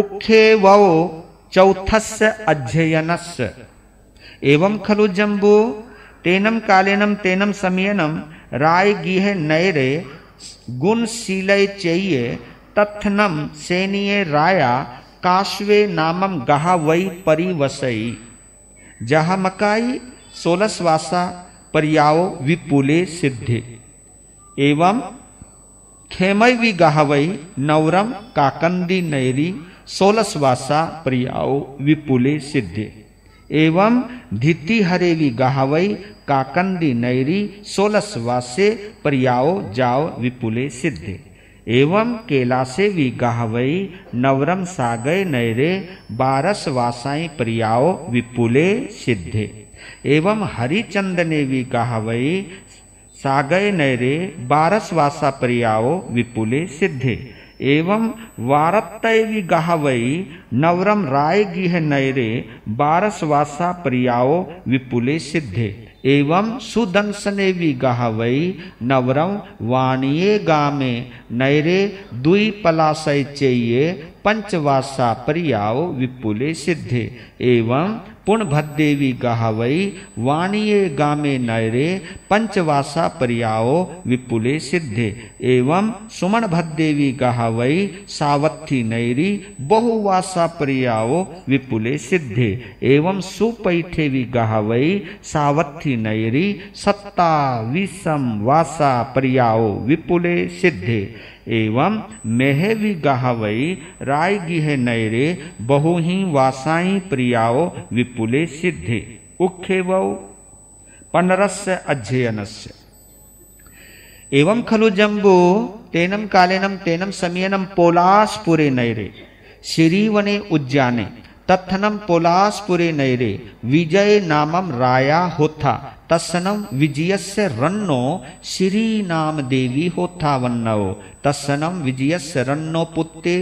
उखे वौ चौथस्य अध्ययनस्य एवं खलु जम्बू तेनम कालेनम तेनम समयनम राय गीह नैरे गुणशील चेये तथनम सेनीय राया काश्वे नामम गहा वै परिवसई जहा मकाई सोलसवासा पर्याओ विपुले सिद्धि एवं खेमय वि नवरम काकंदी नैरी सोलसवासा प्रियाओ विपुले सिद्धे एवं धीति हरेवी गाहवई काकंदी नैरी सोलसवासे प्रियाओ जाओ विपुले सिद्धे एवं केलासे वि गाहवई नवरम सागय नैरे बारस वासाई प्रियाओ विपुले सिद्धे एवं हरिचंदने भी गाहवई सागय नैरे बारस वासा प्रियाओ विपुले सिद्धे एवं वारत्तैवि गई नवरम राय गिह नैरे बारस वासा प्रियाओ विपुले सिद्धे एवं सुदंसने भी गहवई नवरम वाणिये गामे नैरे दुई पलाशय चेये पंचवासा परियाव विपुले सिद्धे एवं पुणभद्देवी गहावई वाणीये गामे नयरे पंचवासा प्रियाओ विपुले सिद्धे एवं सुमन भद्देवी गहावई सावत्थी नैरी बहुवासा प्रियाओ विपुले सिद्धे एवं सुपैठेवी गहावई सावत्थी नैरी विषम वासा प्रियाओ विपुले सिद्धे एवं मेह भी गहवई राय गिह नैरे बहु ही वासाई प्रियाओ विपुले सिद्धि उखेव पनरस्य अध्ययनस्य एवं खलु जम्बो तेनम कालेनम तेनम समयनम पोलासपुरे नैरे श्रीवने उज्जाने तत्थनम पोलासपुरे नैरे विजय नामम राया होता तत्सनम विजयस्य रन्नो श्री नाम देवी होता वन्नव तत्सनम विजयस्य रन्नो पुत्ते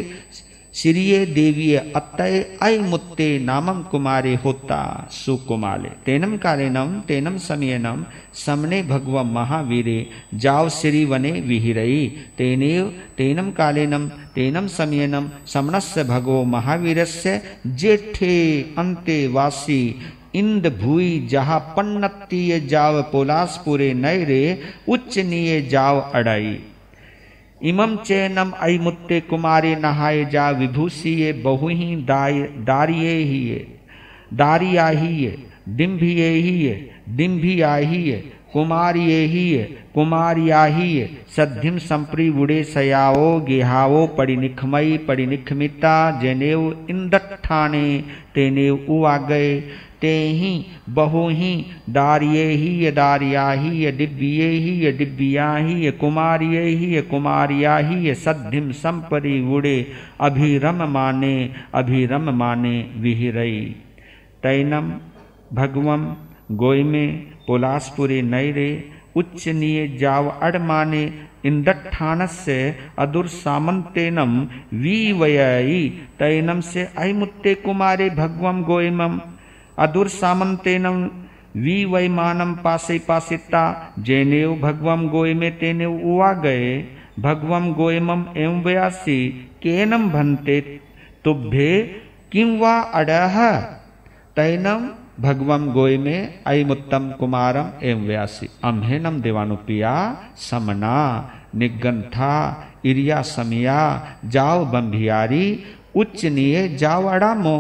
श्रीय देवीय अत्तये अय मुत्ते नामम कुमारे होता सुकुमाले तेनम कालेनम तेनम समयनम समने भगव महावीरे जाव श्री वने विहिरई तेनेव तेनम कालेनम तेनम समयनम समणस्य भगवो महावीरस्य जेठे अन्ते वासी इंद भूय जहा पन्नतीय जाव पोलासपुरे नैरे उच्चनीय जाव अड़ाई इमम चैनम अय मुत्ते कुमारे नहाय जा विभूषिये बहु ही दारिये ही ये दारिया ही ये डिम्भिये ही ये डिम्भिया ही ये कुमारिये ही ये कुमारिया ही ये सद्धिम संप्री वुड़े सयाओ गेहाओ परिनिखमयी परिनिखमिता जनेव इंदट्ठाने तेनेव उआ गए ते ही बहु ही दार्ये ही य दारिया ही य दिव्ये ही य दिव्या ही य कुमारिये ही य कुमारिया ही य सद्धिम संपरि उड़े अभिरम माने अभिरम माने विहिरई तैनम भगवम गोयमे पोलासपुरे नैरे उच्च निय जाव अड़माने से अदुर सामंतेनम वी वीवयई तैनम से अयमुत्ते कुमारे भगवम गोयमम वी અદુર્સામંતેનમ વિવયમાનમ પાસે પાસિતા જેનેવ ભગવમ ગોયમે તેને ઉવા ગયે ભગવમ ગોયમમ એમ વ્યાસી કેનમ ભંતે તુભ્યે किम वा अडह तैनम भगवम गोय में मुत्तम कुमारम एम व्यासी अम्हेनम देवानुपिया समना निगंथा इरिया समिया जाओ बंभियारी उच्च निये जाओ अड़ामो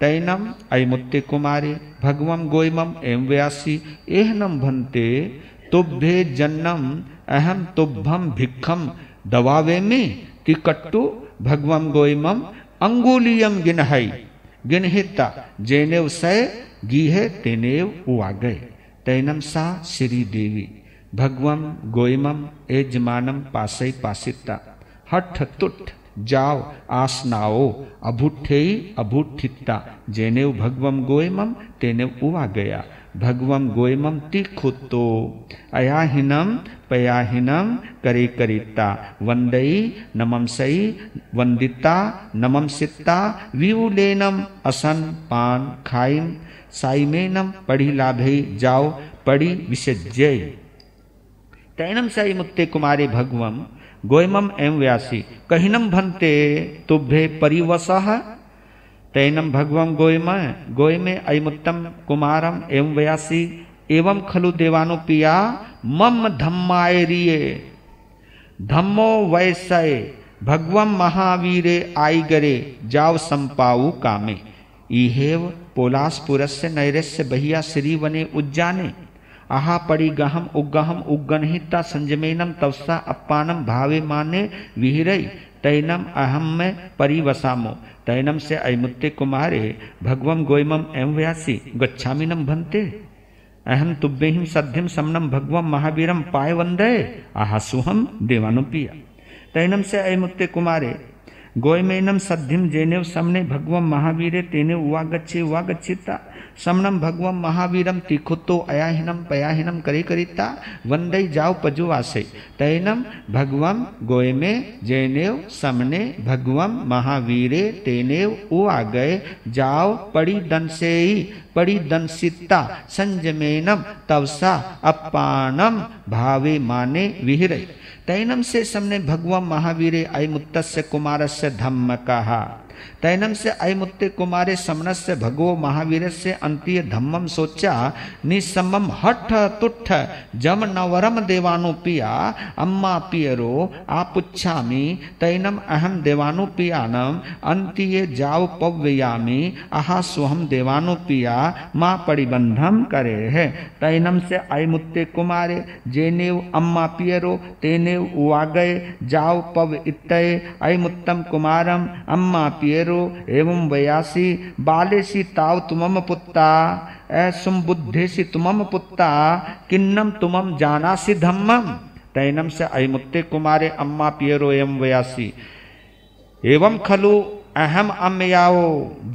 तैनम मुत्ते कुमारे भगवम गोयम एम व्यासी एहनम भन्ते तुभ्ये जन्नम अहम तुभ्भम भिक्षम दबावे में कट्टु भगवम गोयम अंगुलियम गिनहै गिनहिता जेनेव सय गीहे तेनेव उआ तैनम सा श्री देवी भगवम गोयम एजमानम पासई पासिता हठ तुठ जाओ आसनाओ अभुठे अभुठित्ता जेनेव भगवम गोयम तेनेव उवा गया भगवम तीखो तो अयाहीनम पयाहीनम करी करिता वंदई नममसई वंदिता नममसिता विउलेनम असन पान खाइम साइमेनम पढ़ी लाभे जाओ पढ़ी विसजय तैनम सई मुक्ते कुमारे भगवम गोयमम एम व्यासी कहिनम भन्ते तुभ्य परिवस तैनम भगवम गोयम गोयमे अयमुत्तम कुमारम एम व्यासी एवं खलु देवानु पिया मम धम्माय रिये धम्मो वैसय भगवम महावीरे आइगरे जाव संपाऊ कामे इहेव पोलासपुरस्य नैरस्य बहिया श्रीवने उज्जाने अहा परिगहम उगहम उगनहिता संजमेनम तवसा अपानम भावे माने विहिरई तैनम अहम में परिवसामो तैनम से अयमुत्ते कुमारे भगवम गोयमम एम व्यासी गच्छामिनम भन्ते अहम तुभ्य हिम सद्यम समनम भगवम महावीरम पाय वंदय सुहम देवानुपिया तैनम से अयमुत्ते कुमारे गोयमेनम सद्धिम जेनेव समने भगव महावीरे तेने उवागच्छे उवागच्छिता समनम भगव महावीरम तिखुतो अयाहिनम पयाहिनम करे करिता वंदई जाओ पजुवासे तैनम भगवम गोयमे जेनेव समने भगवम महावीरे तेनेव उवागय जाओ पड़ी दंसे ही पड़ी दंसिता संजमेनम तवसा अपानम भावे माने विहिरई तैनम से समने भगवान महावीरे कुमार से धम्म कहा तैनम से अयमुत्ते कुमारे समनस से भगवो महावीर से अंत्य धम्मम सोचा निसम्मम हठ तुठ जम नवरम देवानु पिया अम्मा पियरो आपुच्छामी तैनम अहम देवानु पियानम अंत्य जाव पव्ययामी आहा स्वहम देवानु पिया मा परिबंधम करे है तैनम से अयमुत्ते कुमारे जेनेव अम्मा पियरो तेनेव उवागय जाव पव इतय अयमुत्तम कुमारम अम्मा पियरो एवं वयासी बालेसी ताव तुमम पुत्ता ऐसुम बुद्धेसी तुमम पुत्ता किन्नम तुमम जानासी धम्मम तैनम से अहिमुत्ते कुमारे अम्मा पियरो एवं वयासी एवं खलु अहम अम्याओ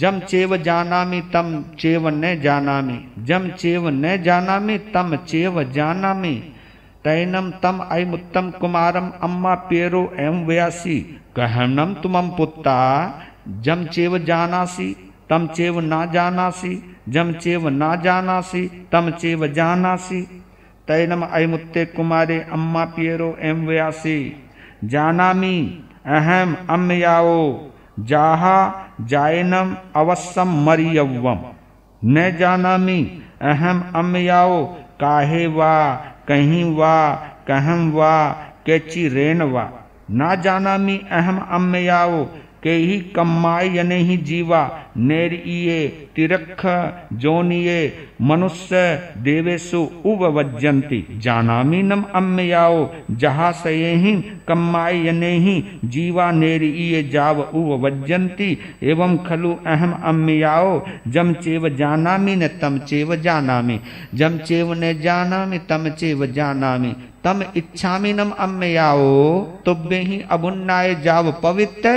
जम चेव जानामि तम चेव न जानामि जम चेव न जानामि तम चेव जानामि तैनम तम अयमुत्तम कुमारम अम्मा पियरो एम व्यासी कहनम तुमम पुत्ता जम चेव सी तम चेव ना सी जम चेव ना सी तम चेव सी तैनम अयमुत्ते कुमारे अम्मा पियरो एम व्यासी मी अहम अम्याओ जाहा जायनम अवश्यम मरियवम न मी अहम अम्याओ काहे वा कहीं वा कहम वा कैची रेन वा ना मी अहम अम्याओ के ही कम्माय यने ही जीवा नेरिये तिरख जोनिये मनुष्य देवेशु उववज्जंती जानामी नम अम्याओ जहा सये ही कम्माय यने ही जीवा नेरिये जाव उववज्जंती एवं खलु अहम अम्याओ जम चेव जानामी न तम चेव जानामी जम चेव ने जानामी तम चेव जानामी तम इच्छामी नम अम्याओ तुभ्य ही अभुन्नाय जाव पवित्र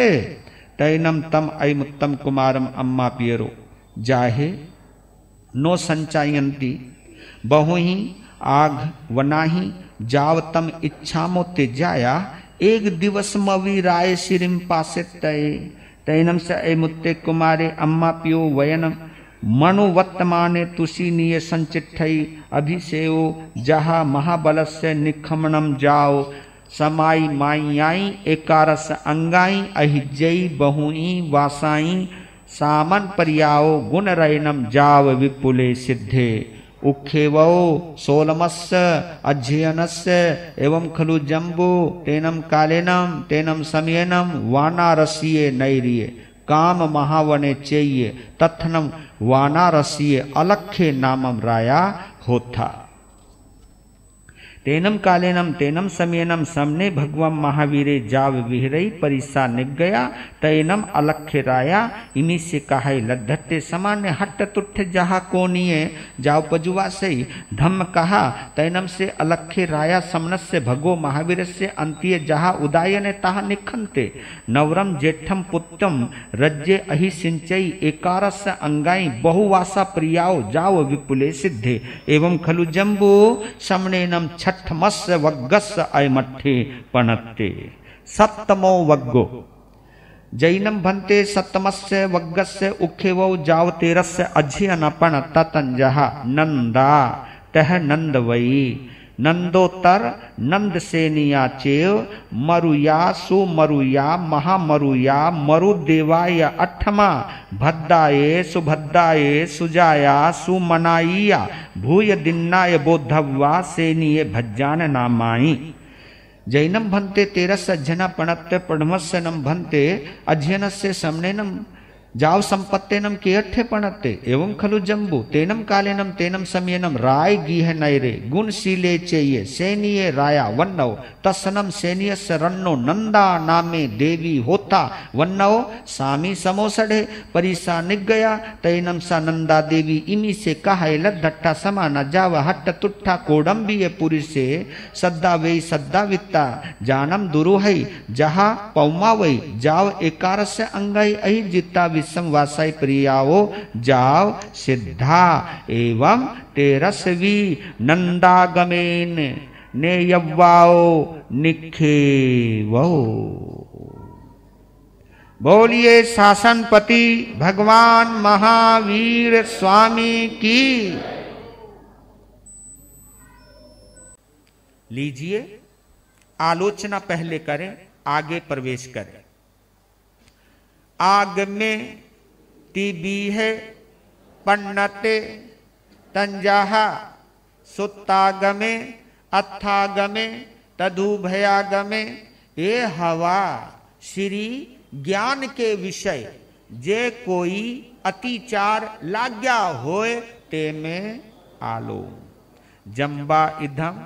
तैनम तम अयमुत्तम कुमारम अम्मा पियरो जाहे नो संचायंती बहु ही आघ वनाही जाव तम इच्छामो तेजाया एक दिवस मवी राय सिरिम पासे तय तैनम से मुत्ते कुमारे अम्मा पियो मनु वर्तमाने तुषी निय संचिठई अभिषेव जहा महाबल से निखमणम जाओ समाई माइयाई एकारस अंगाई अहिजई बहुई वासाई सामन पर्याओ गुण रैनम जाव विपुले सिद्धे उखेव सोलमस्य अध्ययनस्य एवं खलु जम्बु तेनम कालेनम तेनम समयनम वानारसीय नैरिय काम महावने चेय्य तथनम वानारसीय अलखे नामम राया होता तेनम कालेनम तेनम समयनम समने भगवम महावीरे जाव विहरई परिसा निगया तैनम अलख्य राया इमी से कहा लद्धते समान्य हट्ट तुठ जहा को जाव पजुआ से धम्म कहा तैनम से अलख्य राया समनस से महावीर से अंत्य जहा उदायन ताहा निखंते नवरम जेठम पुत्रम रज्जे अहि सिंचई एकारस अंगाई बहुवासा प्रियाओ जाओ विपुले सिद्धे एवं खलु जम्बो समनेनम छ छठमस्य वग्गस्य अयमठ्ठे पणत्ते सप्तमो वग्गो जैनम भन्ते सप्तमस्य वग्गस्य उखेवौ जाव तेरस्य अझियनपण ततंजह नंदा तह नंद नंदोतर नंद सेनिया चेव मरुया सुमरुया महामरुया मरुदेवाय अठमा भद्दाए सुभद्दाए सुजाया सुमनाइया भूय दिन्नाय बोधव्वा सेनिय भज्जान नामाई जैनम भन्ते तेरस सज्जना पणत्य नम भन्ते अध्ययन समनेनम जाव संपत्तेनम के अठे पणते एवं खलु जम्बू तेनम कालेनम तेनम समयनम राय गीह नैरे गुण सीले चेये सेनिये राया वन्नव तसनम सेनिय रन्नो नंदा नामे देवी होता वन्नव सामी समोसढ़े परिसा निगया तैनम सा नंदा देवी इमी से कहे लट्ठा समाना जाव हट्ट तुट्ठा कोडम्बी ये पुरी से सद्दा वे सद्दा वित्ता जानम है जहा पौमा वै जाव एकार से अहि जित्ता विषम वासाई प्रियाओ जाओ सिद्धा एवं तेरसवी नंदागमेन ने यव्वाओ निखे बोलिए शासनपति भगवान महावीर स्वामी की लीजिए आलोचना पहले करें आगे प्रवेश करें आग टीबी है पन्नते तंजाहा सुत्तागमे अत्थागमे तदुभयागमे ये हवा श्री ज्ञान के विषय जे कोई अतिचार लाग्या होए ते में आलो जम्बा इधम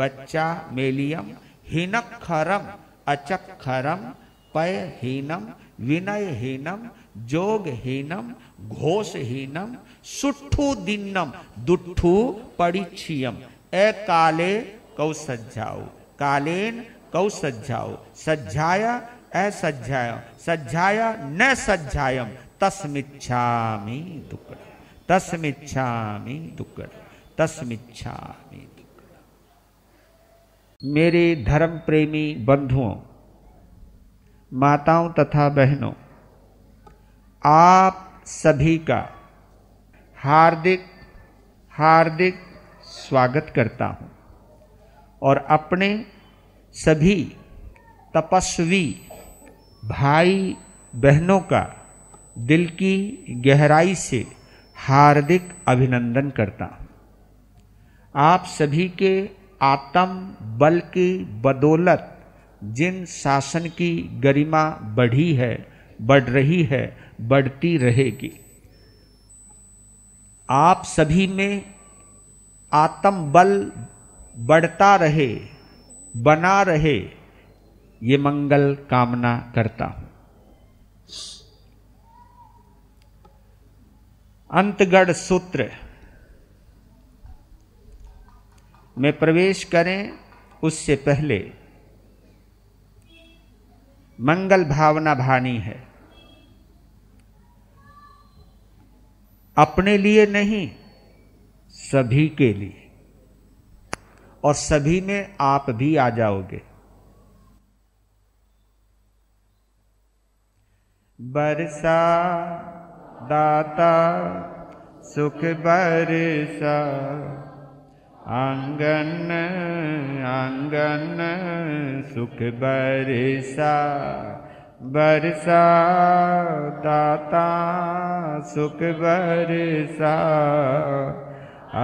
बच्चा मेलियम हिनखरम अचखरम पयहीनम विनयहीनम जोगहीनम घोषहीनम सुट्ठु दिनम दुठु परिचियम ए काले कौ सज्जाओ कालेन कौ सज्जाओ सज्जाया असज्जाय सज्जाया न सज्जायम तस्मिच्छामि दुक्कड़ तस्मिच्छामि दुक्कड़ तस्मिच्छामि दुक्कड़ मेरे धर्म प्रेमी बंधुओं माताओं तथा बहनों आप सभी का हार्दिक हार्दिक स्वागत करता हूं और अपने सभी तपस्वी भाई बहनों का दिल की गहराई से हार्दिक अभिनंदन करता हूं आप सभी के आत्म बल की बदौलत जिन शासन की गरिमा बढ़ी है बढ़ रही है बढ़ती रहेगी आप सभी में आत्मबल बढ़ता रहे बना रहे ये मंगल कामना करता हूं अंतगढ़ सूत्र में प्रवेश करें उससे पहले मंगल भावना भानी है अपने लिए नहीं सभी के लिए और सभी में आप भी आ जाओगे बरसा दाता सुख बरसा आंगन आंगन सुख बरसा बरसा दाता सुख बरसा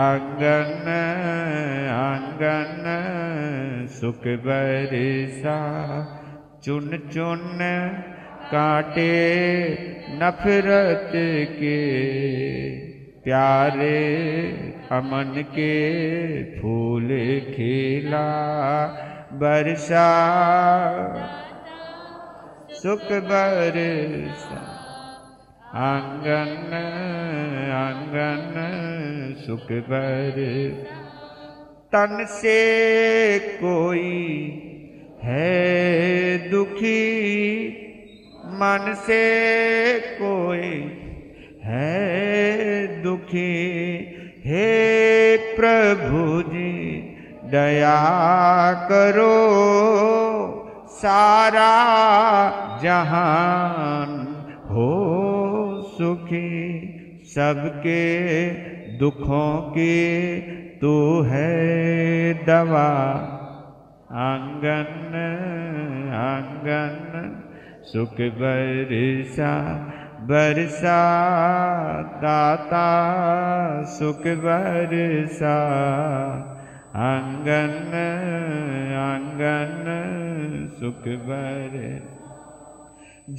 आंगन आंगन सुख बरसा चुन चुन काटे नफरत के प्यारे अमन के फूल खिला बरसा सुख बरसा आंगन आंगन सुख बर तन से कोई है दुखी मन से कोई है दुखी हे प्रभु जी दया करो सारा जहान हो सुखी सबके दुखों की तू है दवा आंगन आंगन सुख बरसा बरसा दाता सुख बरसा आंगन आंगन सुख बर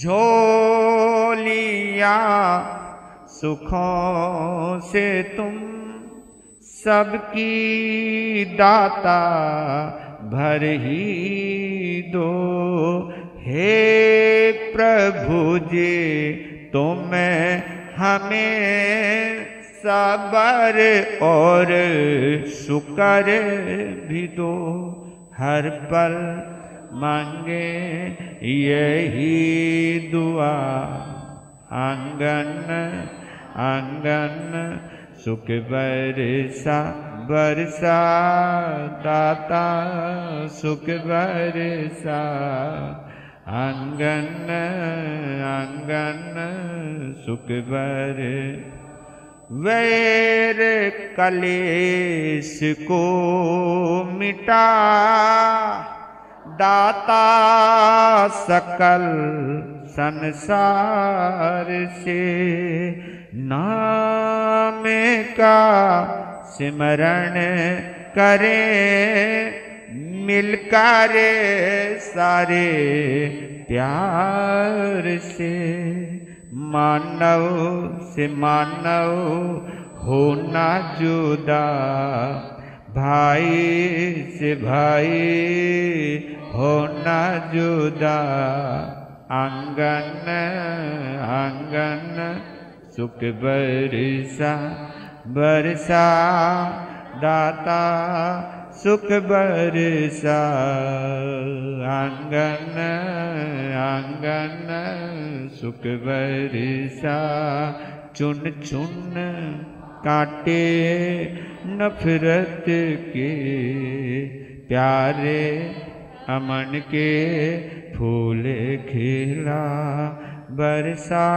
झोलिया सुखों से तुम सबकी दाता भर ही दो हे प्रभु जी तुम हमें सबर और शुकर भी दो तो हर पल मांगे यही दुआ आंगन आंगन सुख बरसा बरसा दाता सुख बरसा अंगन अंगन सुख भर वैर कलेश को मिटा दाता सकल संसार से नाम का सिमरण करें मिलकर सारे प्यार से मानव से मानव होना जुदा भाई से भाई होना जुदा आंगन आंगन सुख बरसा बरसा दाता सुख बरसा आंगन आंगन सुख बरसा चुन चुन काटे नफरत के प्यारे अमन के फूल खिला बरसा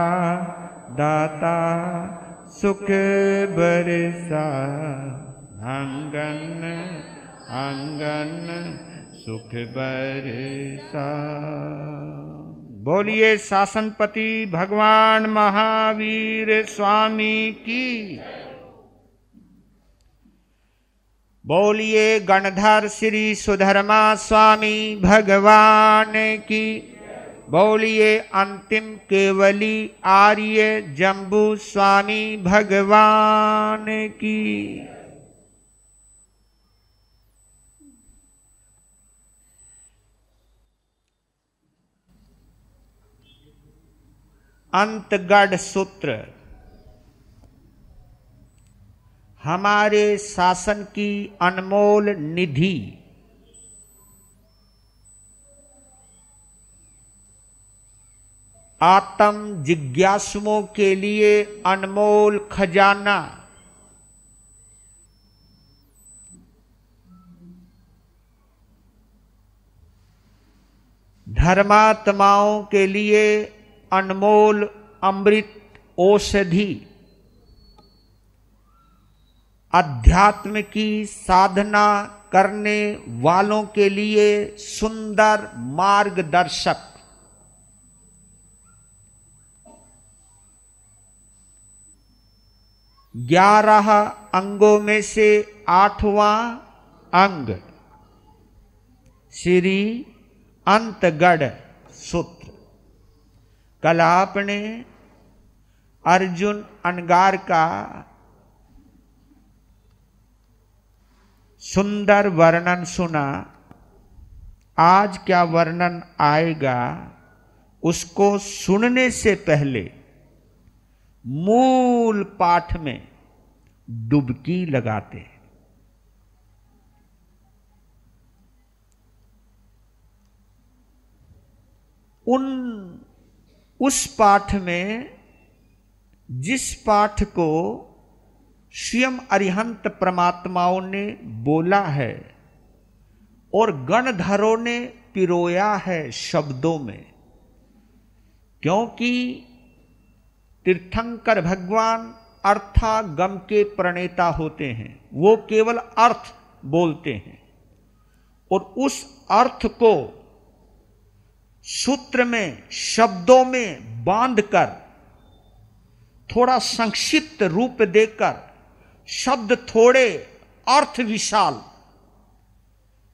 दाता सुख बरसा आंगन आंगन सुख बरसा बोलिए शासनपति भगवान महावीर स्वामी की बोलिए गणधर श्री सुधर्मा स्वामी भगवान की बोलिए अंतिम केवली आर्य जम्बू स्वामी भगवान की अंतगढ़ सूत्र हमारे शासन की अनमोल निधि आत्म जिज्ञासुओं के लिए अनमोल खजाना धर्मात्माओं के लिए अनमोल अमृत औषधि अध्यात्म की साधना करने वालों के लिए सुंदर मार्गदर्शक ग्यारह अंगों में से आठवां अंग श्री अंतगढ़ सूत्र कल आपने अर्जुन अनगार का सुंदर वर्णन सुना आज क्या वर्णन आएगा उसको सुनने से पहले मूल पाठ में डुबकी लगाते हैं उन उस पाठ में जिस पाठ को स्वयं अरिहंत परमात्माओं ने बोला है और गणधरों ने पिरोया है शब्दों में क्योंकि तीर्थंकर भगवान अर्थागम के प्रणेता होते हैं वो केवल अर्थ बोलते हैं और उस अर्थ को सूत्र में शब्दों में बांधकर थोड़ा संक्षिप्त रूप देकर शब्द थोड़े अर्थ विशाल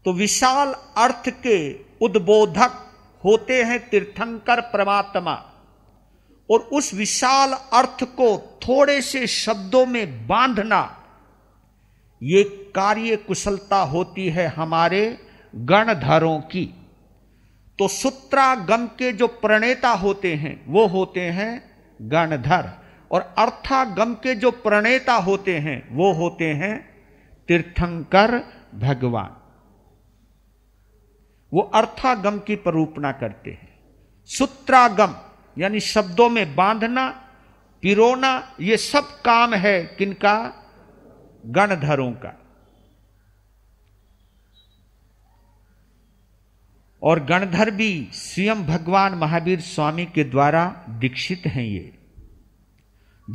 तो विशाल अर्थ के उद्बोधक होते हैं तीर्थंकर परमात्मा और उस विशाल अर्थ को थोड़े से शब्दों में बांधना ये कार्य कुशलता होती है हमारे गणधरों की तो सूत्रागम के जो प्रणेता होते हैं वो होते हैं गणधर और अर्थागम के जो प्रणेता होते हैं वो होते हैं तीर्थंकर भगवान वो अर्थागम की परूपना करते हैं सूत्रागम यानी शब्दों में बांधना पिरोना ये सब काम है किनका गणधरों का और गणधर भी स्वयं भगवान महावीर स्वामी के द्वारा दीक्षित हैं ये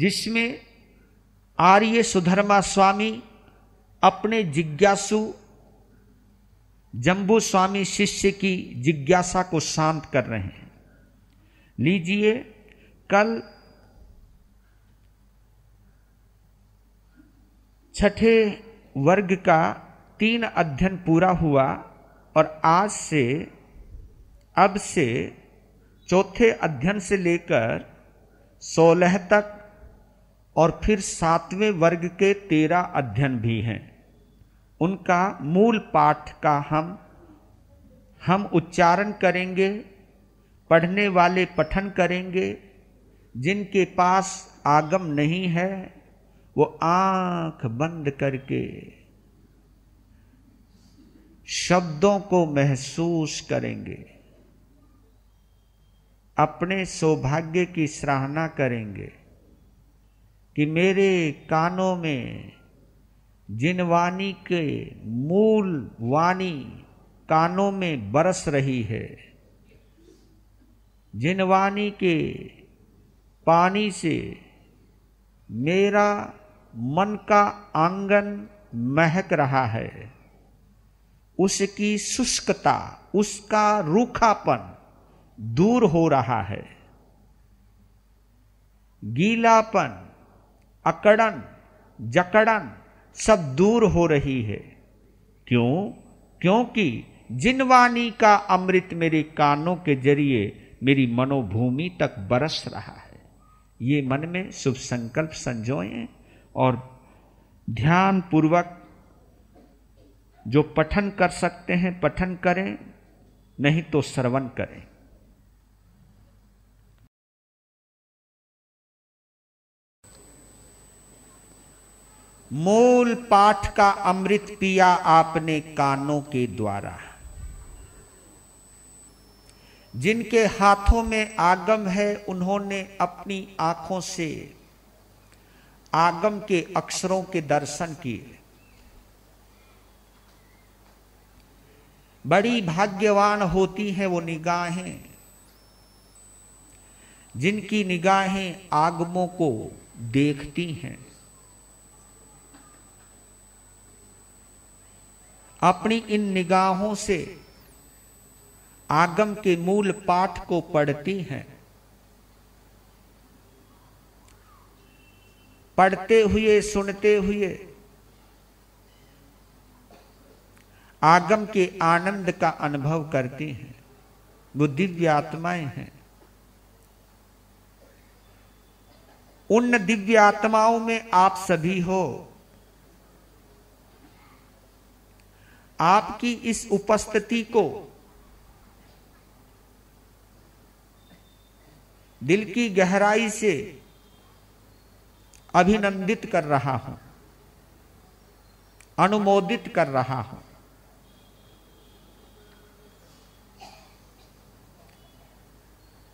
जिसमें आर्य सुधर्मा स्वामी अपने जिज्ञासु जम्बू स्वामी शिष्य की जिज्ञासा को शांत कर रहे हैं लीजिए कल छठे वर्ग का तीन अध्ययन पूरा हुआ और आज से अब से चौथे अध्ययन से लेकर सोलह तक और फिर सातवें वर्ग के तेरह अध्ययन भी हैं उनका मूल पाठ का हम हम उच्चारण करेंगे पढ़ने वाले पठन करेंगे जिनके पास आगम नहीं है वो आंख बंद करके शब्दों को महसूस करेंगे अपने सौभाग्य की सराहना करेंगे कि मेरे कानों में जिन वाणी के मूल वाणी कानों में बरस रही है जिन वाणी के पानी से मेरा मन का आंगन महक रहा है उसकी शुष्कता उसका रूखापन दूर हो रहा है गीलापन अकड़न जकड़न सब दूर हो रही है क्यों क्योंकि जिन वाणी का अमृत मेरे कानों के जरिए मेरी मनोभूमि तक बरस रहा है ये मन में शुभ संकल्प संजोएं और ध्यान पूर्वक जो पठन कर सकते हैं पठन करें नहीं तो श्रवण करें मूल पाठ का अमृत पिया आपने कानों के द्वारा जिनके हाथों में आगम है उन्होंने अपनी आंखों से आगम के अक्षरों के दर्शन किए बड़ी भाग्यवान होती हैं वो निगाहें जिनकी निगाहें आगमों को देखती हैं अपनी इन निगाहों से आगम के मूल पाठ को पढ़ती हैं पढ़ते हुए सुनते हुए आगम के आनंद का अनुभव करते हैं वो दिव्य आत्माएं हैं उन दिव्य आत्माओं में आप सभी हो आपकी इस उपस्थिति को दिल की गहराई से अभिनंदित कर रहा हूं अनुमोदित कर रहा हूं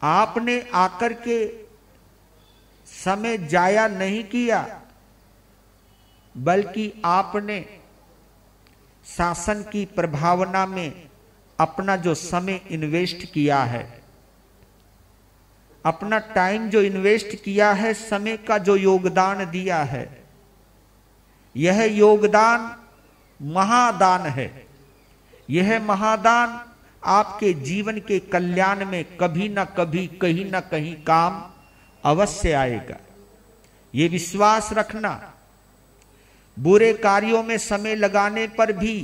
आपने आकर के समय जाया नहीं किया बल्कि आपने शासन की प्रभावना में अपना जो समय इन्वेस्ट किया है अपना टाइम जो इन्वेस्ट किया है समय का जो योगदान दिया है यह योगदान महादान है यह महादान आपके जीवन के कल्याण में कभी ना कभी कहीं ना कहीं काम अवश्य आएगा ये विश्वास रखना बुरे कार्यों में समय लगाने पर भी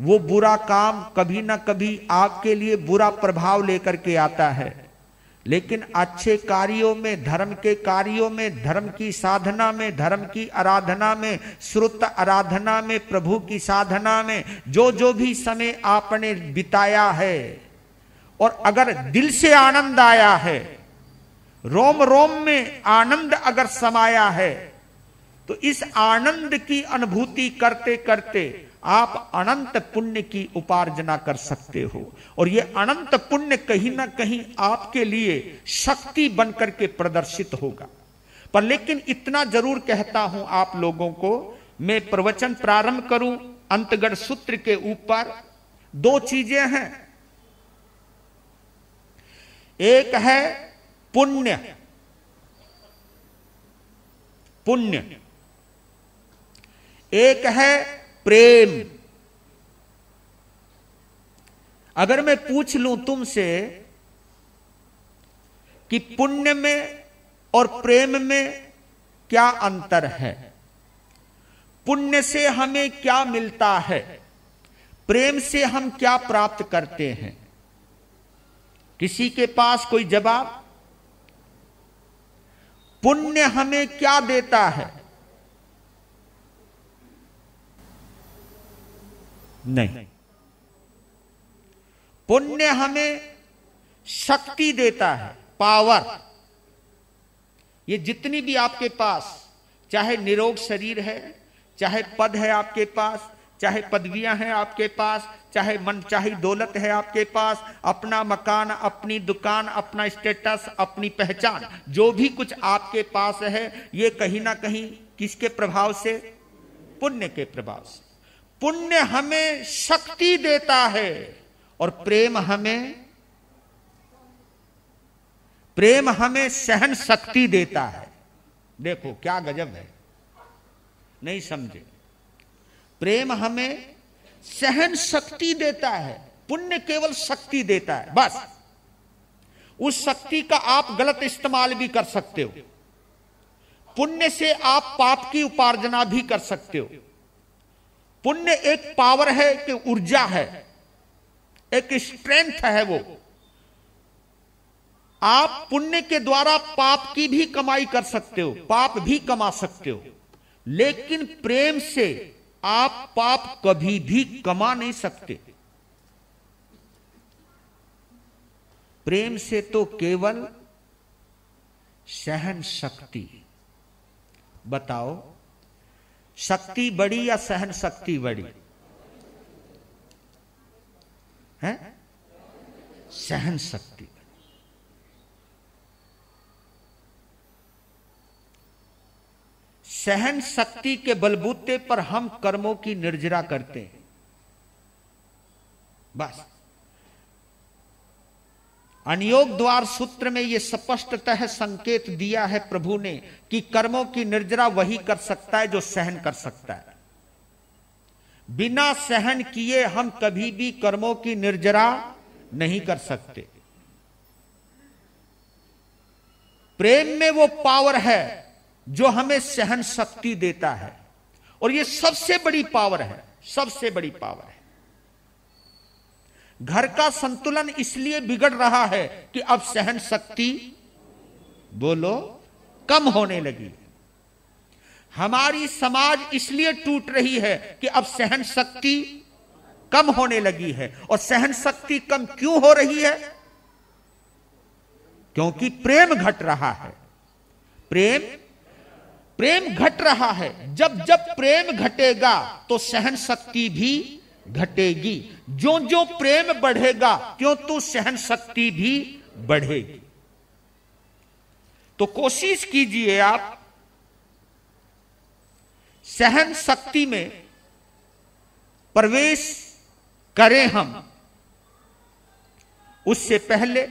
वो बुरा काम कभी ना कभी आपके लिए बुरा प्रभाव लेकर के आता है लेकिन अच्छे कार्यों में धर्म के कार्यों में धर्म की साधना में धर्म की आराधना में श्रुत आराधना में प्रभु की साधना में जो जो भी समय आपने बिताया है और अगर दिल से आनंद आया है रोम रोम में आनंद अगर समाया है तो इस आनंद की अनुभूति करते करते आप अनंत पुण्य की उपार्जना कर सकते हो और ये अनंत पुण्य कहीं ना कहीं आपके लिए शक्ति बनकर के प्रदर्शित होगा पर लेकिन इतना जरूर कहता हूं आप लोगों को मैं प्रवचन प्रारंभ करूं अंतगढ़ सूत्र के ऊपर दो चीजें हैं एक है पुण्य पुण्य एक है प्रेम अगर मैं पूछ लूं तुमसे कि पुण्य में और प्रेम में क्या अंतर है पुण्य से हमें क्या मिलता है प्रेम से हम क्या प्राप्त करते हैं किसी के पास कोई जवाब पुण्य हमें क्या देता है नहीं पुण्य हमें शक्ति देता है पावर ये जितनी भी आपके पास चाहे निरोग शरीर है चाहे पद है आपके पास चाहे पदवियां हैं आपके पास चाहे मन चाहे दौलत है आपके पास अपना मकान अपनी दुकान अपना स्टेटस अपनी पहचान जो भी कुछ आपके पास है ये कहीं ना कहीं किसके प्रभाव से पुण्य के प्रभाव से पुण्य हमें शक्ति देता है और प्रेम हमें प्रेम हमें सहन शक्ति देता है देखो क्या गजब है नहीं समझे प्रेम हमें सहन शक्ति देता है पुण्य केवल शक्ति देता है बस उस शक्ति का आप गलत इस्तेमाल भी कर सकते हो पुण्य से आप पाप की उपार्जना भी कर सकते हो पुण्य एक पावर है कि ऊर्जा है एक स्ट्रेंथ है वो आप पुण्य के द्वारा पाप की भी कमाई कर सकते हो पाप भी कमा सकते हो लेकिन प्रेम से आप पाप कभी भी कमा नहीं सकते प्रेम से तो केवल सहन शक्ति बताओ शक्ति बड़ी या सहन शक्ति बड़ी है सहन शक्ति सहन शक्ति के बलबूते पर हम कर्मों की निर्जरा करते हैं बस अनियोग द्वार सूत्र में यह स्पष्टतः संकेत दिया है प्रभु ने कि कर्मों की निर्जरा वही कर सकता है जो सहन कर सकता है बिना सहन किए हम कभी भी कर्मों की निर्जरा नहीं कर सकते प्रेम में वो पावर है जो हमें सहन शक्ति देता है और ये सबसे बड़ी पावर है सबसे बड़ी पावर है घर का संतुलन इसलिए बिगड़ रहा है कि अब सहन शक्ति बोलो कम होने लगी हमारी समाज इसलिए टूट रही है कि अब सहन शक्ति कम होने लगी है और सहन शक्ति कम क्यों हो रही है क्योंकि प्रेम घट रहा है प्रेम प्रेम घट रहा है जब जब प्रेम घटेगा तो सहन शक्ति भी घटेगी जो जो प्रेम बढ़ेगा क्यों तो सहन शक्ति भी बढ़ेगी तो कोशिश कीजिए आप सहन शक्ति में प्रवेश करें हम उससे पहले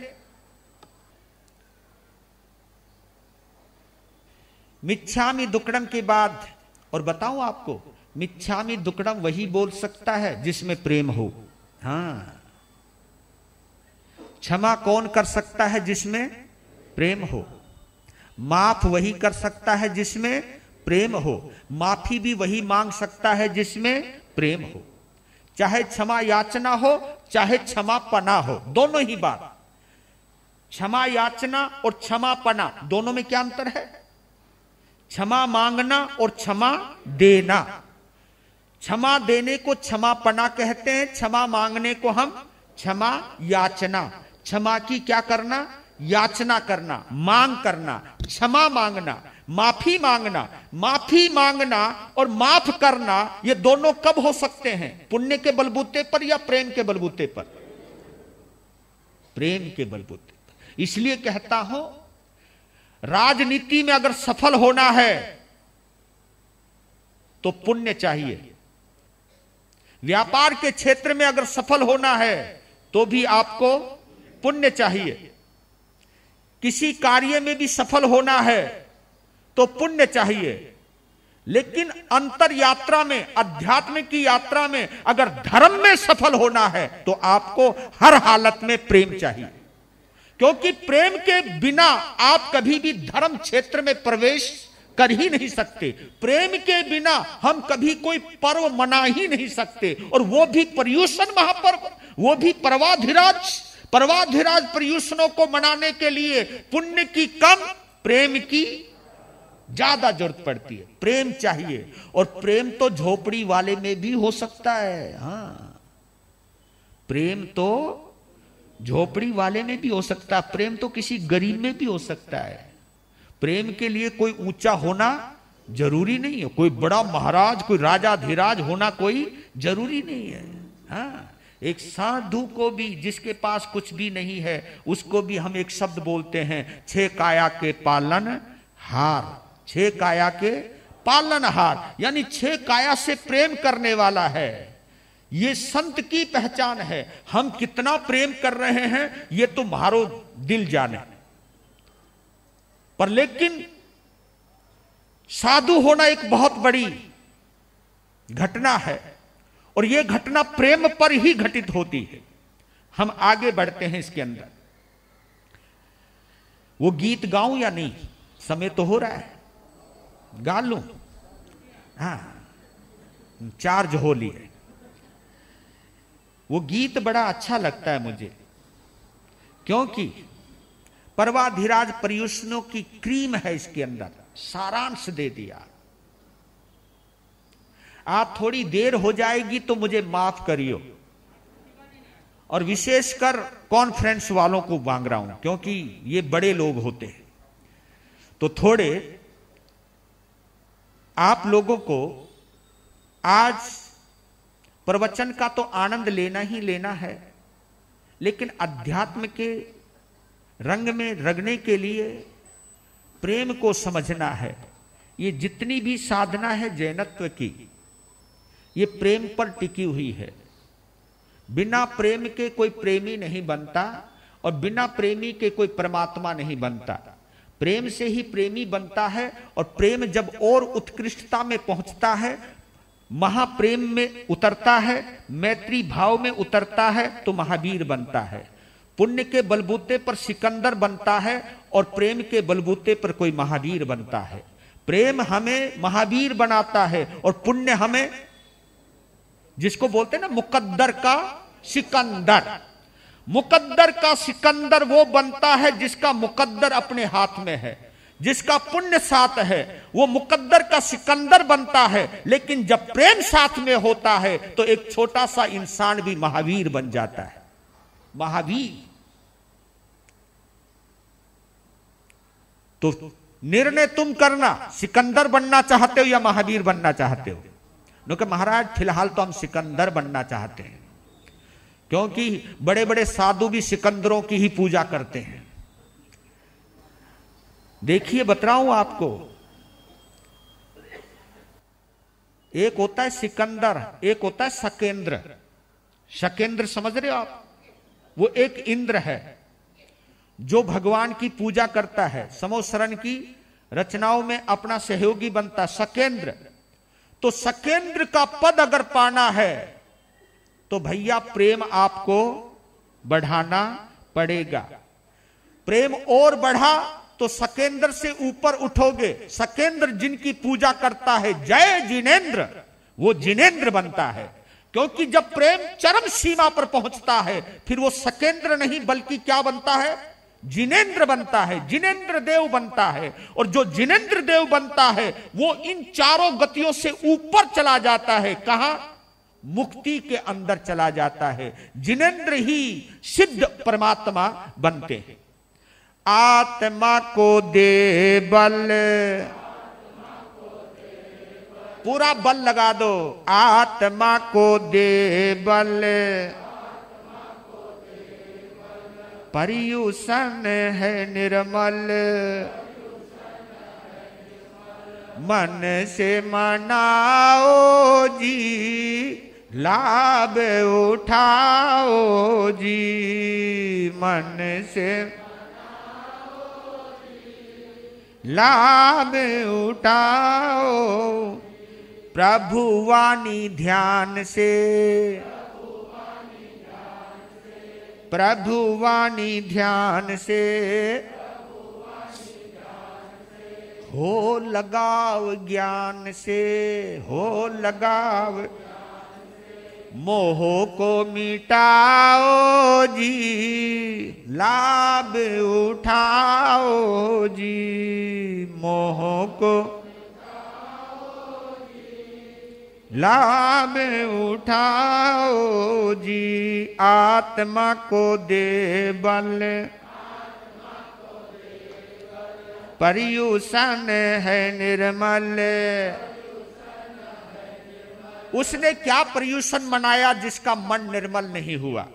मिच्छामी दुकड़म के बाद और बताऊं आपको मिथ्या में दुकड़म वही बोल सकता है जिसमें प्रेम हो हाँ क्षमा कौन कर सकता है जिसमें प्रेम हो माफ वही कर सकता है जिसमें प्रेम हो माफी भी वही मांग सकता है जिसमें प्रेम हो चाहे क्षमा याचना हो चाहे क्षमा पना हो दोनों ही बात क्षमा याचना और क्षमा पना दोनों में क्या अंतर है क्षमा मांगना और क्षमा देना क्षमा देने को क्षमापना कहते हैं क्षमा मांगने को हम क्षमा याचना क्षमा की क्या करना याचना करना मांग करना क्षमा मांगना माफी मांगना माफी मांगना और माफ करना ये दोनों कब हो सकते हैं पुण्य के बलबूते पर या प्रेम के बलबूते पर प्रेम के बलबूते पर इसलिए कहता हूं राजनीति में अगर सफल होना है तो पुण्य चाहिए व्यापार के क्षेत्र में अगर सफल होना है तो भी आपको पुण्य चाहिए किसी कार्य में भी सफल होना है तो पुण्य चाहिए लेकिन अंतर यात्रा में अध्यात्म की यात्रा में अगर धर्म में सफल होना है तो आपको हर हालत में प्रेम चाहिए क्योंकि प्रेम के बिना आप कभी भी धर्म क्षेत्र में प्रवेश कर ही नहीं सकते प्रेम के बिना हम कभी कोई पर्व मना ही नहीं सकते और वो भी पर्यूषण महापर्व वो भी परवाधिराज परवाधिराज पर्यूषणों को मनाने के लिए पुण्य की कम प्रेम की ज्यादा जरूरत पड़ती है प्रेम चाहिए और प्रेम तो झोपड़ी वाले में भी हो सकता है हाँ प्रेम तो झोपड़ी वाले में भी हो सकता है प्रेम तो किसी गरीब में भी हो सकता है प्रेम के लिए कोई ऊंचा होना जरूरी नहीं है कोई बड़ा महाराज कोई राजा धीराज होना कोई जरूरी नहीं है हाँ एक साधु को भी जिसके पास कुछ भी नहीं है उसको भी हम एक शब्द बोलते हैं छे काया के पालन हार छे काया के पालन हार यानी छे काया से प्रेम करने वाला है ये संत की पहचान है हम कितना प्रेम कर रहे हैं ये तुम्हारो तो दिल जाने पर लेकिन साधु होना एक बहुत बड़ी घटना है और यह घटना प्रेम पर ही घटित होती है हम आगे बढ़ते हैं इसके अंदर वो गीत गाऊं या नहीं समय तो हो रहा है गा लू हाँ चार्ज हो लिए वो गीत बड़ा अच्छा लगता है मुझे क्योंकि परवाधिराज पर्युषणों की क्रीम है इसके अंदर सारांश दे दिया आप थोड़ी देर हो जाएगी तो मुझे माफ करियो और विशेषकर कॉन्फ्रेंस वालों को मांग रहा हूं क्योंकि ये बड़े लोग होते हैं तो थोड़े आप लोगों को आज प्रवचन का तो आनंद लेना ही लेना है लेकिन अध्यात्म के रंग में रगने के लिए प्रेम को समझना है ये जितनी भी साधना है जैनत्व की ये प्रेम पर टिकी हुई है बिना प्रेम के कोई प्रेमी नहीं बनता और बिना प्रेमी के कोई परमात्मा नहीं बनता प्रेम से ही प्रेमी बनता है और प्रेम जब और उत्कृष्टता में पहुंचता है महाप्रेम में उतरता है मैत्री भाव में उतरता है तो महावीर बनता है पुण्य के बलबूते पर सिकंदर बनता है और प्रेम के बलबूते पर कोई महावीर बनता है प्रेम हमें महावीर बनाता है और पुण्य हमें जिसको बोलते हैं ना मुकद्दर का सिकंदर मुकद्दर का सिकंदर वो बनता है जिसका मुकद्दर अपने हाथ में है जिसका पुण्य साथ है वो मुकद्दर का सिकंदर बनता है लेकिन जब प्रेम साथ में होता है तो एक छोटा सा इंसान भी महावीर बन जाता है महावीर तो निर्णय तुम करना सिकंदर बनना चाहते हो या महावीर बनना चाहते हो क्योंकि महाराज फिलहाल तो हम सिकंदर बनना चाहते हैं क्योंकि बड़े बड़े साधु भी सिकंदरों की ही पूजा करते हैं देखिए बतराऊ आपको एक होता है सिकंदर एक होता है सकेंद्र सकेंद्र समझ रहे हो आप वो एक इंद्र है जो भगवान की पूजा करता है समोसरण की रचनाओं में अपना सहयोगी बनता सकेंद्र तो सकेंद्र का पद अगर पाना है तो भैया प्रेम आपको बढ़ाना पड़ेगा प्रेम और बढ़ा तो सकेंद्र से ऊपर उठोगे सकेंद्र जिनकी पूजा करता है जय जिनेन्द्र वो जिनेन्द्र बनता है क्योंकि जब प्रेम चरम सीमा पर पहुंचता है फिर वो सकेंद्र नहीं बल्कि क्या बनता है जिनेन्द्र बनता है जिनेन्द्र देव बनता है और जो जिनेन्द्र देव बनता है वो इन चारों गतियों से ऊपर चला जाता है कहा मुक्ति के अंदर चला जाता है जिनेन्द्र ही सिद्ध परमात्मा बनते हैं आत्मा को दे बल पूरा बल लगा दो आत्मा को दे बल पर्यूसन है निर्मल मन से मनाओ जी लाभ उठाओ जी मन से लाभ उठाओ प्रभुवानी ध्यान से प्रभु वाणी ध्यान से हो लगाव ज्ञान से हो लगाव मोह को मिटाओ जी लाभ उठाओ जी मोह को लाभ उठाओ जी आत्मा को दे बल पर्यूषण है निर्मल उसने क्या पर्यूषण मनाया जिसका मन निर्मल नहीं हुआ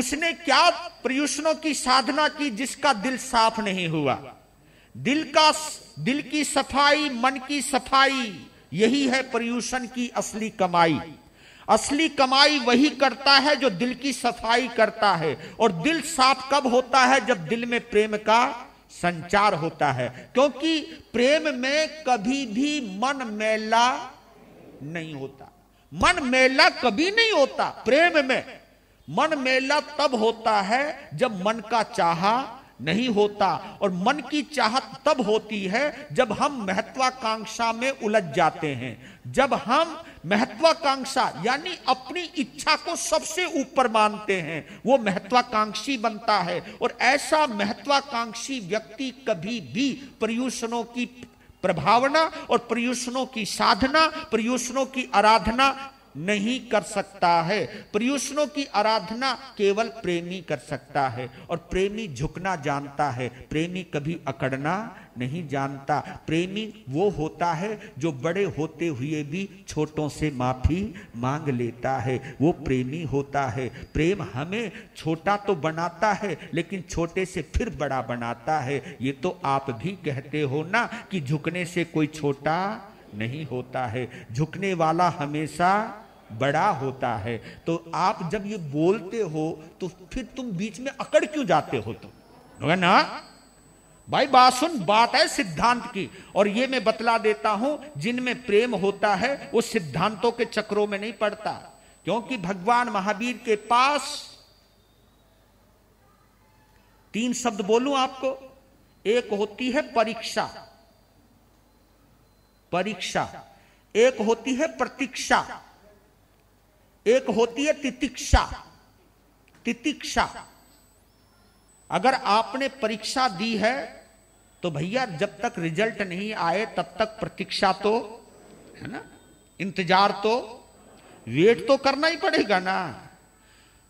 उसने क्या पर्यूषणों की साधना की जिसका दिल साफ नहीं हुआ दिल का दिल की सफाई मन की सफाई यही है पर्यूषण की असली कमाई असली कमाई वही करता है जो दिल की सफाई करता है और दिल साफ कब होता है जब दिल में प्रेम का संचार होता है क्योंकि प्रेम में कभी भी मन मेला नहीं होता मन मेला कभी नहीं होता प्रेम में मन मेला तब होता है जब मन का चाहा नहीं होता और मन की चाहत तब होती है जब हम महत्वाकांक्षा में उलझ जाते हैं जब हम महत्वाकांक्षा यानी अपनी इच्छा को सबसे ऊपर मानते हैं वो महत्वाकांक्षी बनता है और ऐसा महत्वाकांक्षी व्यक्ति कभी भी प्रयूषणों की प्रभावना और प्रयूषणों की साधना प्रयूषणों की आराधना नहीं कर सकता है प्रियुष्णों की आराधना केवल प्रेमी कर सकता है और प्रेमी झुकना जानता है प्रेमी कभी अकड़ना नहीं जानता प्रेमी वो होता है जो बड़े होते हुए भी छोटों से माफी मांग लेता है वो प्रेमी होता है प्रेम हमें छोटा तो बनाता है लेकिन छोटे से फिर बड़ा बनाता है ये तो आप भी कहते हो ना कि झुकने से कोई छोटा नहीं होता है झुकने वाला हमेशा बड़ा होता है तो आप जब ये बोलते हो तो फिर तुम बीच में अकड़ क्यों जाते हो तुम ना भाई बात सुन बात है सिद्धांत की और ये मैं बतला देता हूं जिनमें प्रेम होता है वो सिद्धांतों के चक्रों में नहीं पड़ता क्योंकि भगवान महावीर के पास तीन शब्द बोलू आपको एक होती है परीक्षा परीक्षा एक होती है प्रतीक्षा एक होती है तितिक्षा तितिक्षा अगर आपने परीक्षा दी है तो भैया जब तक रिजल्ट नहीं आए तब तक प्रतीक्षा तो है ना इंतजार तो वेट तो करना ही पड़ेगा ना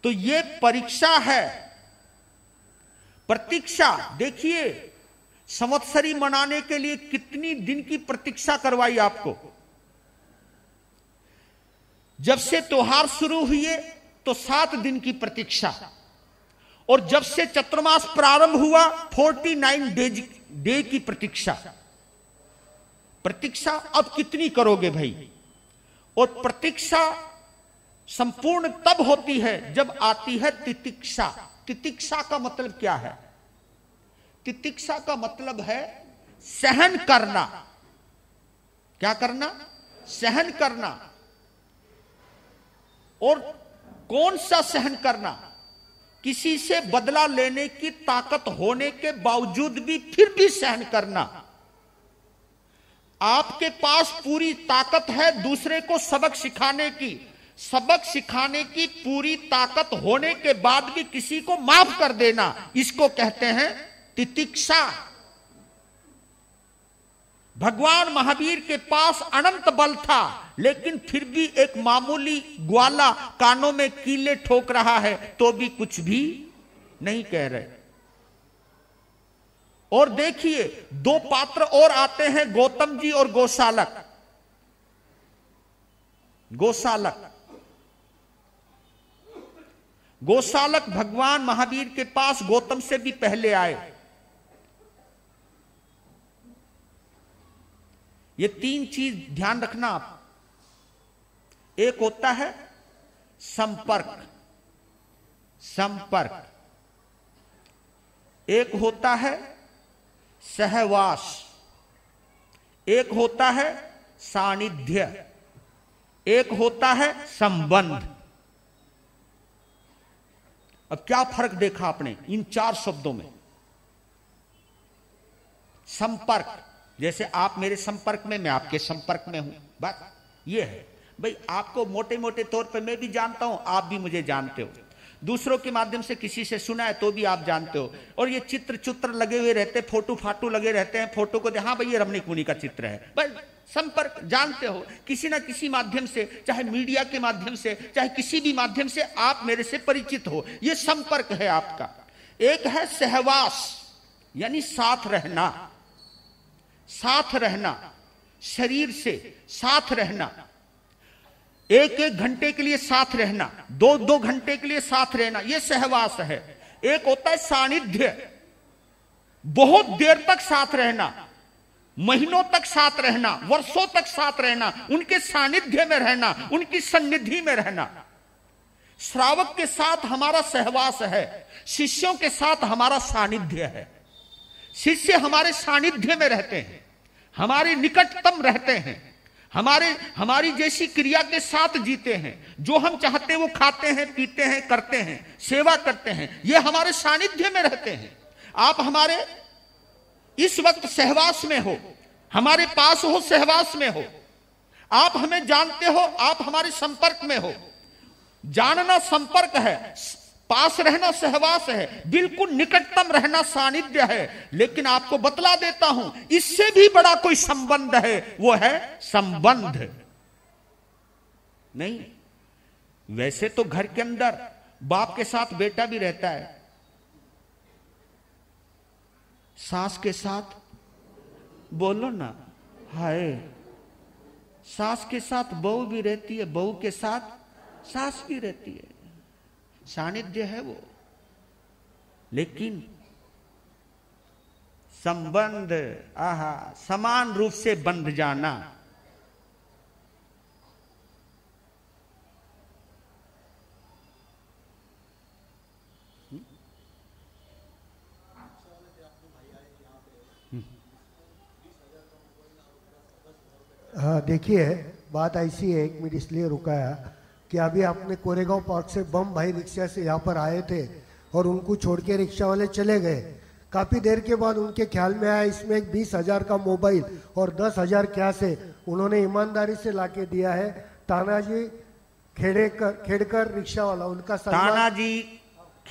तो ये परीक्षा है प्रतीक्षा देखिए संवत्सरी मनाने के लिए कितनी दिन की प्रतीक्षा करवाई आपको जब से त्योहार शुरू हुए तो सात दिन की प्रतीक्षा और जब से चतुर्मास प्रारंभ हुआ 49 डेज डे की प्रतीक्षा प्रतीक्षा अब कितनी करोगे भाई और प्रतीक्षा संपूर्ण तब होती है जब आती है तितिक्षा तितिक्षा का मतलब क्या है तितिक्षा का मतलब है सहन करना क्या करना सहन करना और कौन सा सहन करना किसी से बदला लेने की ताकत होने के बावजूद भी फिर भी सहन करना आपके पास पूरी ताकत है दूसरे को सबक सिखाने की सबक सिखाने की पूरी ताकत होने के बाद भी किसी को माफ कर देना इसको कहते हैं तितिक्षा भगवान महावीर के पास अनंत बल था लेकिन फिर भी एक मामूली ग्वाला कानों में कीले ठोक रहा है तो भी कुछ भी नहीं कह रहे और देखिए दो पात्र और आते हैं गौतम जी और गौशालक गौशालक गौशालक भगवान महावीर के पास गौतम से भी पहले आए ये तीन चीज ध्यान रखना आप एक होता है संपर्क संपर्क एक होता है सहवास एक होता है सानिध्य एक होता है संबंध अब क्या फर्क देखा आपने इन चार शब्दों में संपर्क जैसे आप मेरे संपर्क में मैं आपके संपर्क में हूं बात ये है भाई आपको मोटे मोटे तौर पर मैं भी जानता हूं आप भी मुझे जानते हो दूसरों के माध्यम से किसी से सुना है तो भी आप जानते हो और ये चित्र चुत्र लगे हुए रहते हैं फोटो फाटू लगे रहते हैं फोटो को हाँ भाई ये रमनी कुनी का चित्र है बस संपर्क जानते हो किसी ना किसी माध्यम से चाहे मीडिया के माध्यम से चाहे किसी भी माध्यम से आप मेरे से परिचित हो ये संपर्क है आपका एक है सहवास यानी साथ रहना साथ रहना शरीर से साथ रहना एक एक घंटे के लिए साथ रहना दो दो घंटे के लिए साथ रहना यह सहवास है एक होता है सानिध्य बहुत देर तक साथ रहना महीनों तक साथ रहना वर्षों तक साथ रहना उनके सानिध्य में रहना उनकी सन्निधि में रहना श्रावक के साथ हमारा सहवास है शिष्यों के साथ हमारा सानिध्य है शिष्य हमारे सानिध्य में रहते हैं हमारे निकटतम रहते हैं हमारे हमारी जैसी क्रिया के साथ जीते हैं जो हम चाहते हैं वो खाते हैं पीते हैं करते हैं सेवा करते हैं ये हमारे सानिध्य में रहते हैं आप हमारे इस वक्त सहवास में हो हमारे पास हो सहवास में हो आप हमें जानते हो आप हमारे संपर्क में हो जानना संपर्क है पास रहना सहवास है बिल्कुल निकटतम रहना सानिध्य है लेकिन आपको बतला देता हूं इससे भी बड़ा कोई संबंध है वो है संबंध नहीं वैसे तो घर के अंदर बाप के साथ बेटा भी रहता है सास के साथ बोलो ना हाय सास के साथ बहू भी रहती है बहू के साथ सास भी रहती है सानिध्य है वो लेकिन संबंध आहा समान रूप से बंध जाना हाँ देखिए बात ऐसी है एक मिनट इसलिए रुकाया कि अभी आपने कोरेगांव पार्क से बम भाई रिक्शा से यहाँ पर आए थे और उनको छोड़ के रिक्शा वाले चले गए काफ़ी देर के बाद उनके ख्याल में आया इसमें एक बीस हज़ार का मोबाइल और दस हज़ार क्या से उन्होंने ईमानदारी से लाके दिया है तानाजी खेड़ेकर खेड़कर रिक्शा वाला उनका तानाजी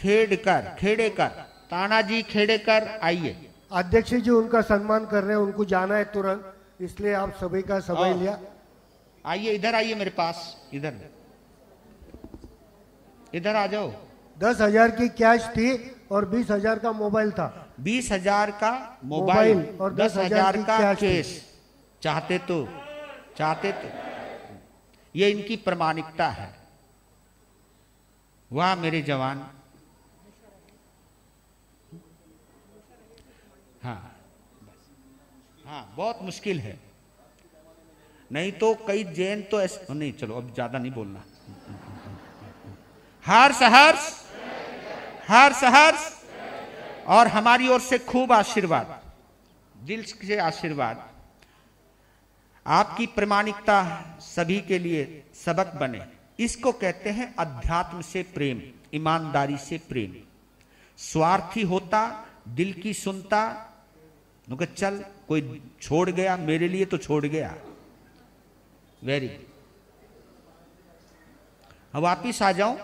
खेड़कर खेड़ेकर तानाजी खेड़ेकर आइए अध्यक्ष जी उनका सम्मान कर रहे हैं उनको जाना है तुरंत इसलिए आप सभी का समय हाँ। लिया आइए इधर आइए मेरे पास इधर इधर आ जाओ दस हजार की कैश थी और बीस हजार का मोबाइल था बीस हजार का मोबाइल और दस हजार का कैश चाहते तो चाहते तो ये इनकी प्रमाणिकता है वाह मेरे जवान हाँ हाँ बहुत मुश्किल है नहीं तो कई जैन तो ऐसे नहीं चलो अब ज्यादा नहीं बोलना हर्ष हर्ष हर्ष हर्ष और हमारी ओर से खूब आशीर्वाद दिल से आशीर्वाद आपकी प्रमाणिकता सभी के लिए सबक बने इसको कहते हैं अध्यात्म से प्रेम ईमानदारी से प्रेम स्वार्थी होता दिल की सुनता चल कोई छोड़ गया मेरे लिए तो छोड़ गया वेरी गुड वापिस आ जाऊं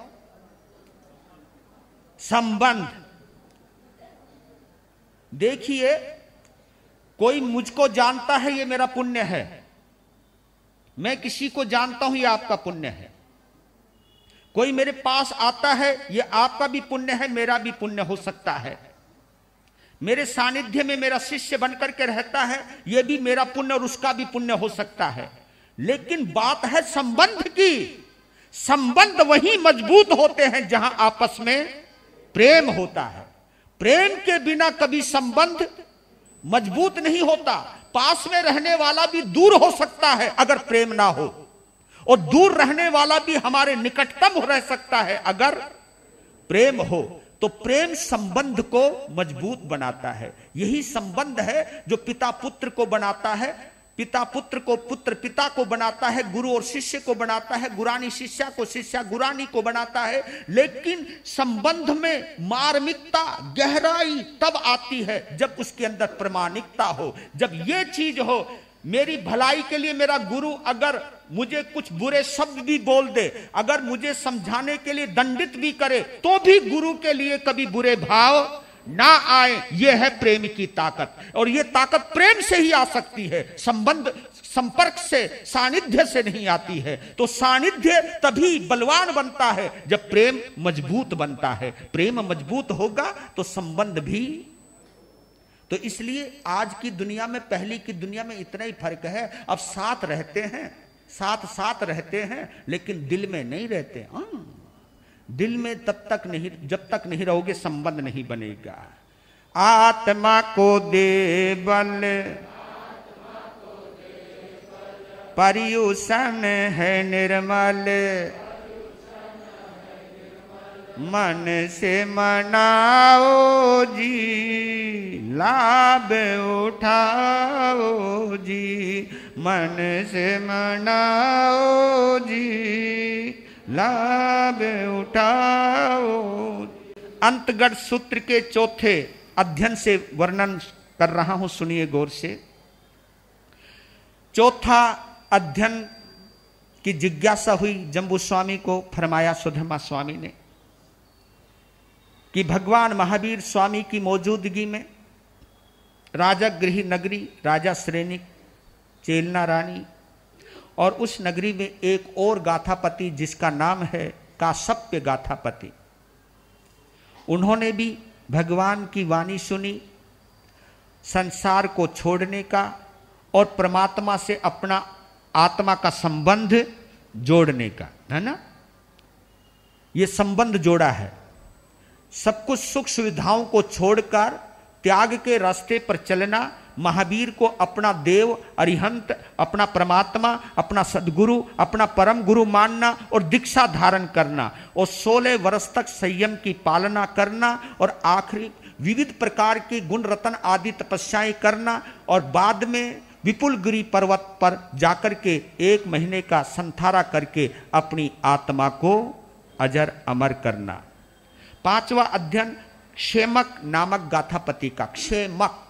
संबंध देखिए कोई मुझको जानता है ये मेरा पुण्य है मैं किसी को जानता हूं ये आपका पुण्य है कोई मेरे पास आता है ये आपका भी पुण्य है मेरा भी पुण्य हो सकता है मेरे सानिध्य में मेरा शिष्य बनकर के रहता है ये भी मेरा पुण्य और उसका भी पुण्य हो सकता है लेकिन बात है संबंध की संबंध वही मजबूत होते हैं जहां आपस में प्रेम होता है प्रेम के बिना कभी संबंध मजबूत नहीं होता पास में रहने वाला भी दूर हो सकता है अगर प्रेम ना हो और दूर रहने वाला भी हमारे निकटतम रह सकता है अगर प्रेम हो तो प्रेम संबंध को मजबूत बनाता है यही संबंध है जो पिता पुत्र को बनाता है पिता पुत्र को पुत्र पिता को बनाता है गुरु और शिष्य को बनाता है गुरानी शिष्या को शिष्या गुरानी को बनाता है लेकिन संबंध में मार्मिकता गहराई तब आती है जब उसके अंदर प्रमाणिकता हो जब ये चीज हो मेरी भलाई के लिए मेरा गुरु अगर मुझे कुछ बुरे शब्द भी बोल दे अगर मुझे समझाने के लिए दंडित भी करे तो भी गुरु के लिए कभी बुरे भाव ना आए यह है प्रेम की ताकत और यह ताकत प्रेम से ही आ सकती है संबंध संपर्क से सानिध्य से नहीं आती है तो सानिध्य तभी बलवान बनता है जब प्रेम मजबूत बनता है प्रेम मजबूत होगा तो संबंध भी तो इसलिए आज की दुनिया में पहली की दुनिया में इतना ही फर्क है अब साथ रहते हैं साथ साथ रहते हैं लेकिन दिल में नहीं रहते हैं हाँ। दिल में तब तक नहीं जब तक नहीं रहोगे संबंध नहीं बनेगा आत्मा को दे बल पर्यूषण है निर्मल मन से मनाओ जी लाभ उठाओ जी मन से मनाओ जी लाभ उठाओ अंतगढ़ सूत्र के चौथे अध्ययन से वर्णन कर रहा हूं सुनिए गौर से चौथा अध्ययन की जिज्ञासा हुई जम्बू स्वामी को फरमाया सुधमा स्वामी ने कि भगवान महावीर स्वामी की मौजूदगी में राजा गृह नगरी राजा श्रेणी चेलना रानी और उस नगरी में एक और गाथापति जिसका नाम है काश्यप्य गाथापति उन्होंने भी भगवान की वाणी सुनी संसार को छोड़ने का और परमात्मा से अपना आत्मा का संबंध जोड़ने का है ना ये संबंध जोड़ा है सब कुछ सुख सुविधाओं को छोड़कर त्याग के रास्ते पर चलना महावीर को अपना देव अरिहंत अपना परमात्मा अपना सदगुरु अपना परम गुरु मानना और दीक्षा धारण करना और सोलह वर्ष तक संयम की पालना करना और आखिरी विविध प्रकार के गुण रतन आदि तपस्याएं करना और बाद में विपुल गिरी पर्वत पर जाकर के एक महीने का संथारा करके अपनी आत्मा को अजर अमर करना पांचवा अध्ययन क्षेमक नामक गाथापति का क्षेमक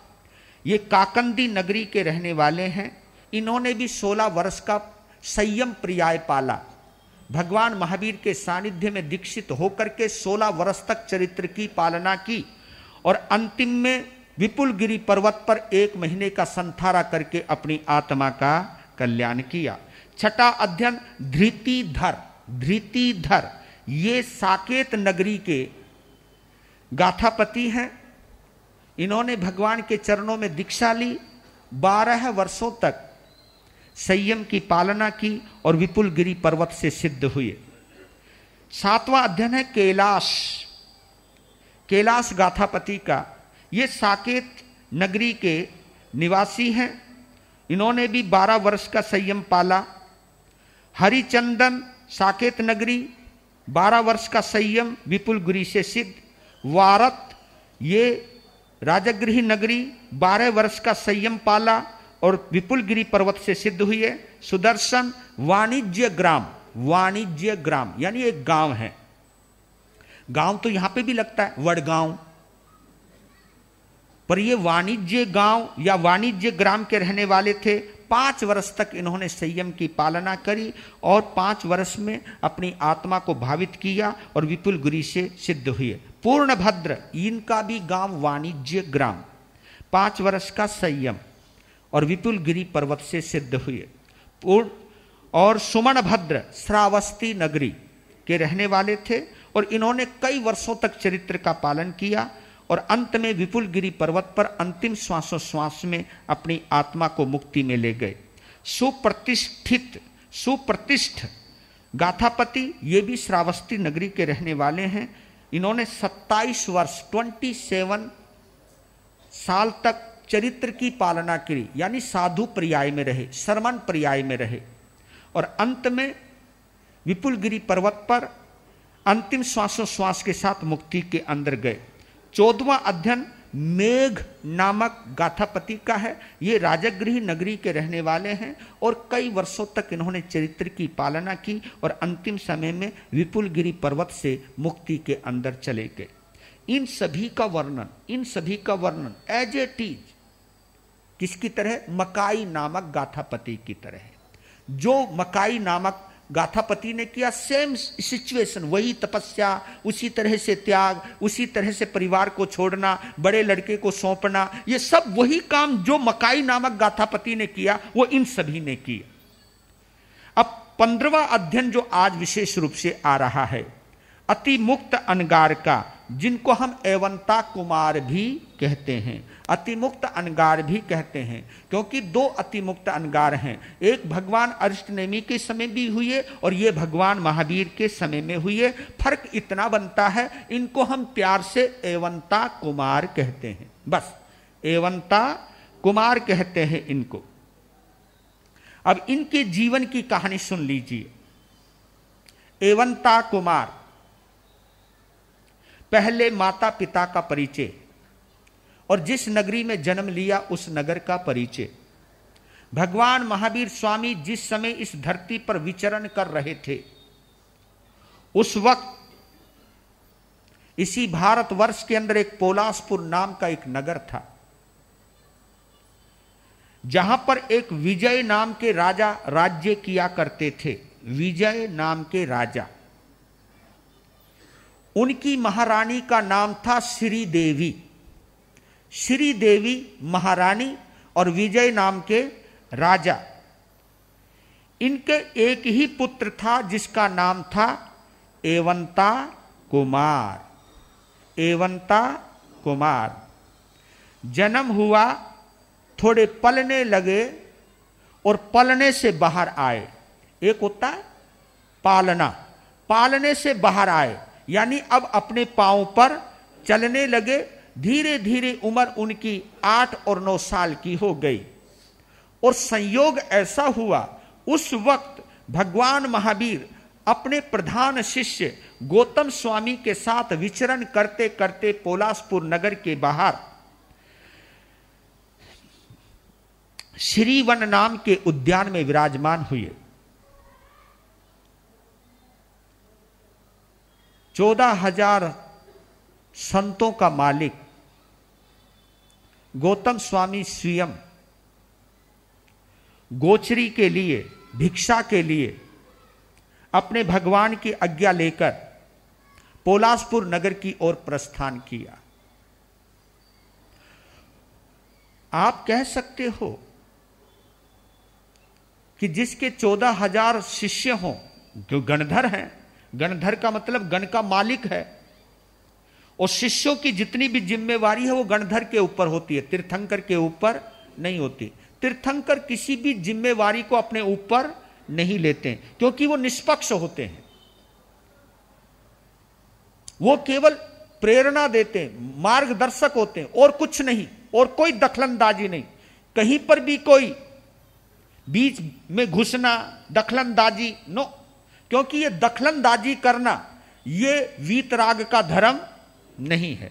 ये काकंदी नगरी के रहने वाले हैं इन्होंने भी 16 वर्ष का संयम पर्याय पाला भगवान महावीर के सानिध्य में दीक्षित होकर के 16 वर्ष तक चरित्र की पालना की और अंतिम में विपुल गिरी पर्वत पर एक महीने का संथारा करके अपनी आत्मा का कल्याण किया छठा अध्ययन धृतिधर धृतिधर ये साकेत नगरी के गाथापति हैं इन्होंने भगवान के चरणों में दीक्षा ली बारह वर्षों तक संयम की पालना की और विपुल गिरी पर्वत से सिद्ध हुए सातवां अध्ययन है कैलाश कैलाश गाथापति का ये साकेत नगरी के निवासी हैं इन्होंने भी बारह वर्ष का संयम पाला हरिचंदन साकेत नगरी बारह वर्ष का संयम विपुल गिरी से सिद्ध वारत ये राजगृह नगरी बारह वर्ष का संयम पाला और विपुल गिरी पर्वत से सिद्ध हुई है सुदर्शन वाणिज्य ग्राम वाणिज्य ग्राम यानी एक गांव है गांव तो यहां पे भी लगता है वडगांव पर ये वाणिज्य गांव या वाणिज्य ग्राम के रहने वाले थे पांच वर्ष तक इन्होंने संयम की पालना करी और पांच वर्ष में अपनी आत्मा को भावित किया और विपुल गुरी से सिद्ध हुए पूर्णभद्र इनका भी गांव वाणिज्य ग्राम पांच वर्ष का संयम और विपुल गिरी पर्वत से सिद्ध हुए पूर्ण और सुमन भद्र श्रावस्ती नगरी के रहने वाले थे और इन्होंने कई वर्षों तक चरित्र का पालन किया और अंत में विपुल गिरी पर्वत पर अंतिम श्वासोश्वास में अपनी आत्मा को मुक्ति में ले गए सुप्रतिष्ठित सुप्रतिष्ठ गाथापति ये भी श्रावस्ती नगरी के रहने वाले हैं इन्होंने 27 वर्ष 27 साल तक चरित्र की पालना की यानी साधु पर्याय में रहे श्रवण पर्याय में रहे और अंत में विपुल गिरी पर्वत पर अंतिम श्वासोश्वास के साथ मुक्ति के अंदर गए चौदवा अध्ययन मेघ नामक गाथापति का है ये राजगृह नगरी के रहने वाले हैं और कई वर्षों तक इन्होंने चरित्र की पालना की और अंतिम समय में विपुल गिरी पर्वत से मुक्ति के अंदर चले गए इन सभी का वर्णन इन सभी का वर्णन एज ए टीज किसकी तरह मकाई नामक गाथापति की तरह जो मकाई नामक गाथापति ने किया सेम सिचुएशन वही तपस्या उसी तरह से त्याग उसी तरह से परिवार को छोड़ना बड़े लड़के को सौंपना ये सब वही काम जो मकाई नामक गाथापति ने किया वो इन सभी ने किया अब पंद्रवा अध्ययन जो आज विशेष रूप से आ रहा है अति मुक्त अनगार का जिनको हम एवंता कुमार भी कहते हैं अतिमुक्त अनगार भी कहते हैं क्योंकि दो अतिमुक्त अनगार हैं एक भगवान अरिष्टनेमी के समय भी हुए और ये भगवान महावीर के समय में हुए फर्क इतना बनता है इनको हम प्यार से एवंता कुमार कहते हैं बस एवंता कुमार कहते हैं इनको अब इनके जीवन की कहानी सुन लीजिए एवंता कुमार पहले माता पिता का परिचय और जिस नगरी में जन्म लिया उस नगर का परिचय भगवान महावीर स्वामी जिस समय इस धरती पर विचरण कर रहे थे उस वक्त इसी भारतवर्ष के अंदर एक पोलासपुर नाम का एक नगर था जहां पर एक विजय नाम के राजा राज्य किया करते थे विजय नाम के राजा उनकी महारानी का नाम था श्री देवी श्री देवी महारानी और विजय नाम के राजा इनके एक ही पुत्र था जिसका नाम था एवंता कुमार एवंता कुमार जन्म हुआ थोड़े पलने लगे और पलने से बाहर आए एक होता है पालना पालने से बाहर आए यानी अब अपने पाँव पर चलने लगे धीरे धीरे उम्र उनकी आठ और नौ साल की हो गई और संयोग ऐसा हुआ उस वक्त भगवान महावीर अपने प्रधान शिष्य गौतम स्वामी के साथ विचरण करते करते पोलासपुर नगर के बाहर श्रीवन नाम के उद्यान में विराजमान हुए चौदह हजार संतों का मालिक गौतम स्वामी स्वयं गोचरी के लिए भिक्षा के लिए अपने भगवान की आज्ञा लेकर पोलासपुर नगर की ओर प्रस्थान किया आप कह सकते हो कि जिसके चौदह हजार शिष्य हो जो गणधर हैं गणधर का मतलब गण का मालिक है और शिष्यों की जितनी भी जिम्मेवारी है वो गणधर के ऊपर होती है तीर्थंकर के ऊपर नहीं होती तीर्थंकर किसी भी जिम्मेवारी को अपने ऊपर नहीं लेते क्योंकि वो निष्पक्ष होते हैं वो केवल प्रेरणा देते हैं मार्गदर्शक होते हैं और कुछ नहीं और कोई दखलंदाजी नहीं कहीं पर भी कोई बीच में घुसना दखलंदाजी नो क्योंकि ये दखलंदाजी करना ये वीतराग का धर्म नहीं है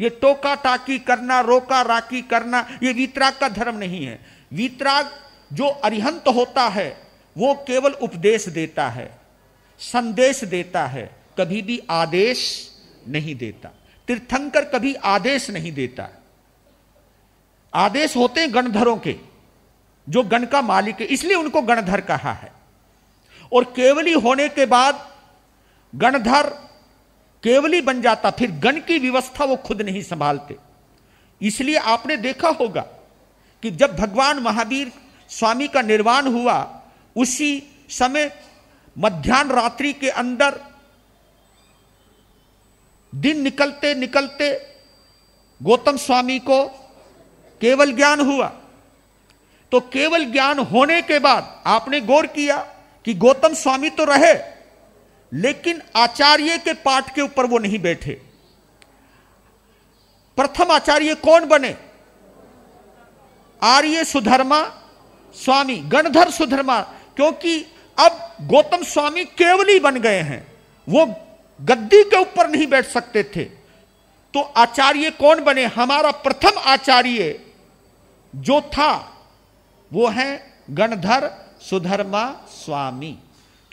ये टोका टाकी करना रोका राकी करना ये वीतराग का धर्म नहीं है वीतराग जो अरिहंत होता है वो केवल उपदेश देता है संदेश देता है कभी भी आदेश नहीं देता तीर्थंकर कभी आदेश नहीं देता आदेश होते हैं गणधरों के जो गण का मालिक है इसलिए उनको गणधर कहा है और केवली होने के बाद गणधर केवली बन जाता फिर गण की व्यवस्था वो खुद नहीं संभालते इसलिए आपने देखा होगा कि जब भगवान महावीर स्वामी का निर्वाण हुआ उसी समय मध्यान रात्रि के अंदर दिन निकलते निकलते गौतम स्वामी को केवल ज्ञान हुआ तो केवल ज्ञान होने के बाद आपने गौर किया कि गौतम स्वामी तो रहे लेकिन आचार्य के पाठ के ऊपर वो नहीं बैठे प्रथम आचार्य कौन बने आर्य सुधर्मा स्वामी गणधर सुधर्मा क्योंकि अब गौतम स्वामी केवली बन गए हैं वो गद्दी के ऊपर नहीं बैठ सकते थे तो आचार्य कौन बने हमारा प्रथम आचार्य जो था वो है गणधर सुधर्मा स्वामी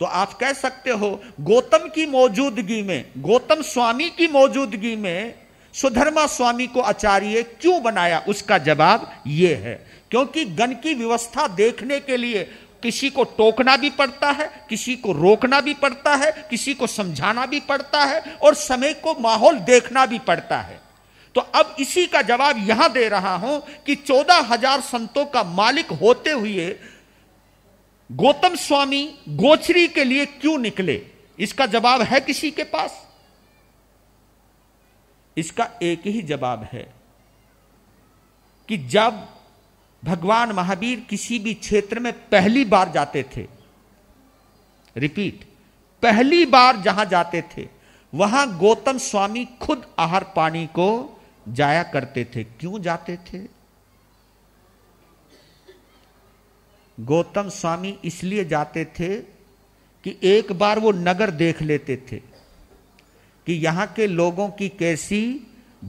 तो आप कह सकते हो गौतम की मौजूदगी में गौतम स्वामी की मौजूदगी में सुधर्मा स्वामी को आचार्य क्यों बनाया उसका जवाब यह है क्योंकि गण की व्यवस्था देखने के लिए किसी को टोकना भी पड़ता है किसी को रोकना भी पड़ता है किसी को समझाना भी पड़ता है और समय को माहौल देखना भी पड़ता है तो अब इसी का जवाब यहां दे रहा हूं कि चौदह हजार संतों का मालिक होते हुए गौतम स्वामी गोचरी के लिए क्यों निकले इसका जवाब है किसी के पास इसका एक ही जवाब है कि जब भगवान महावीर किसी भी क्षेत्र में पहली बार जाते थे रिपीट पहली बार जहां जाते थे वहां गौतम स्वामी खुद आहार पानी को जाया करते थे क्यों जाते थे गौतम स्वामी इसलिए जाते थे कि एक बार वो नगर देख लेते थे कि यहाँ के लोगों की कैसी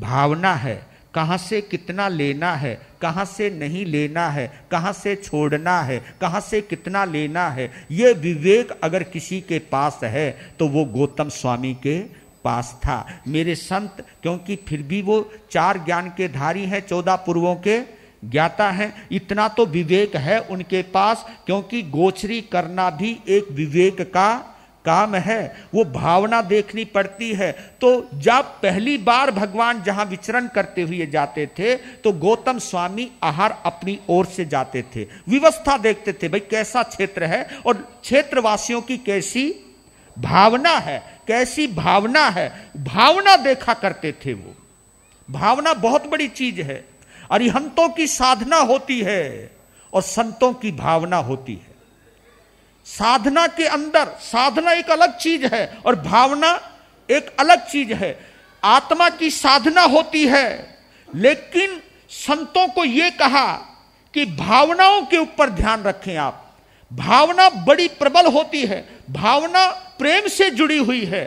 भावना है कहाँ से कितना लेना है कहाँ से नहीं लेना है कहाँ से छोड़ना है कहाँ से कितना लेना है ये विवेक अगर किसी के पास है तो वो गौतम स्वामी के पास था मेरे संत क्योंकि फिर भी वो चार ज्ञान के धारी हैं चौदह पूर्वों के ज्ञाता हैं इतना तो विवेक है उनके पास क्योंकि गोचरी करना भी एक विवेक का काम है वो भावना देखनी पड़ती है तो जब पहली बार भगवान जहां विचरण करते हुए जाते थे तो गौतम स्वामी आहार अपनी ओर से जाते थे व्यवस्था देखते थे भाई कैसा क्षेत्र है और क्षेत्रवासियों की कैसी भावना है कैसी भावना है भावना देखा करते थे वो भावना बहुत बड़ी चीज है अरिहंतों की साधना होती है और संतों की भावना होती है साधना के अंदर साधना एक अलग चीज है और भावना एक अलग चीज है आत्मा की साधना होती है लेकिन संतों को यह कहा कि भावनाओं के ऊपर ध्यान रखें आप भावना बड़ी प्रबल होती है भावना प्रेम से जुड़ी हुई है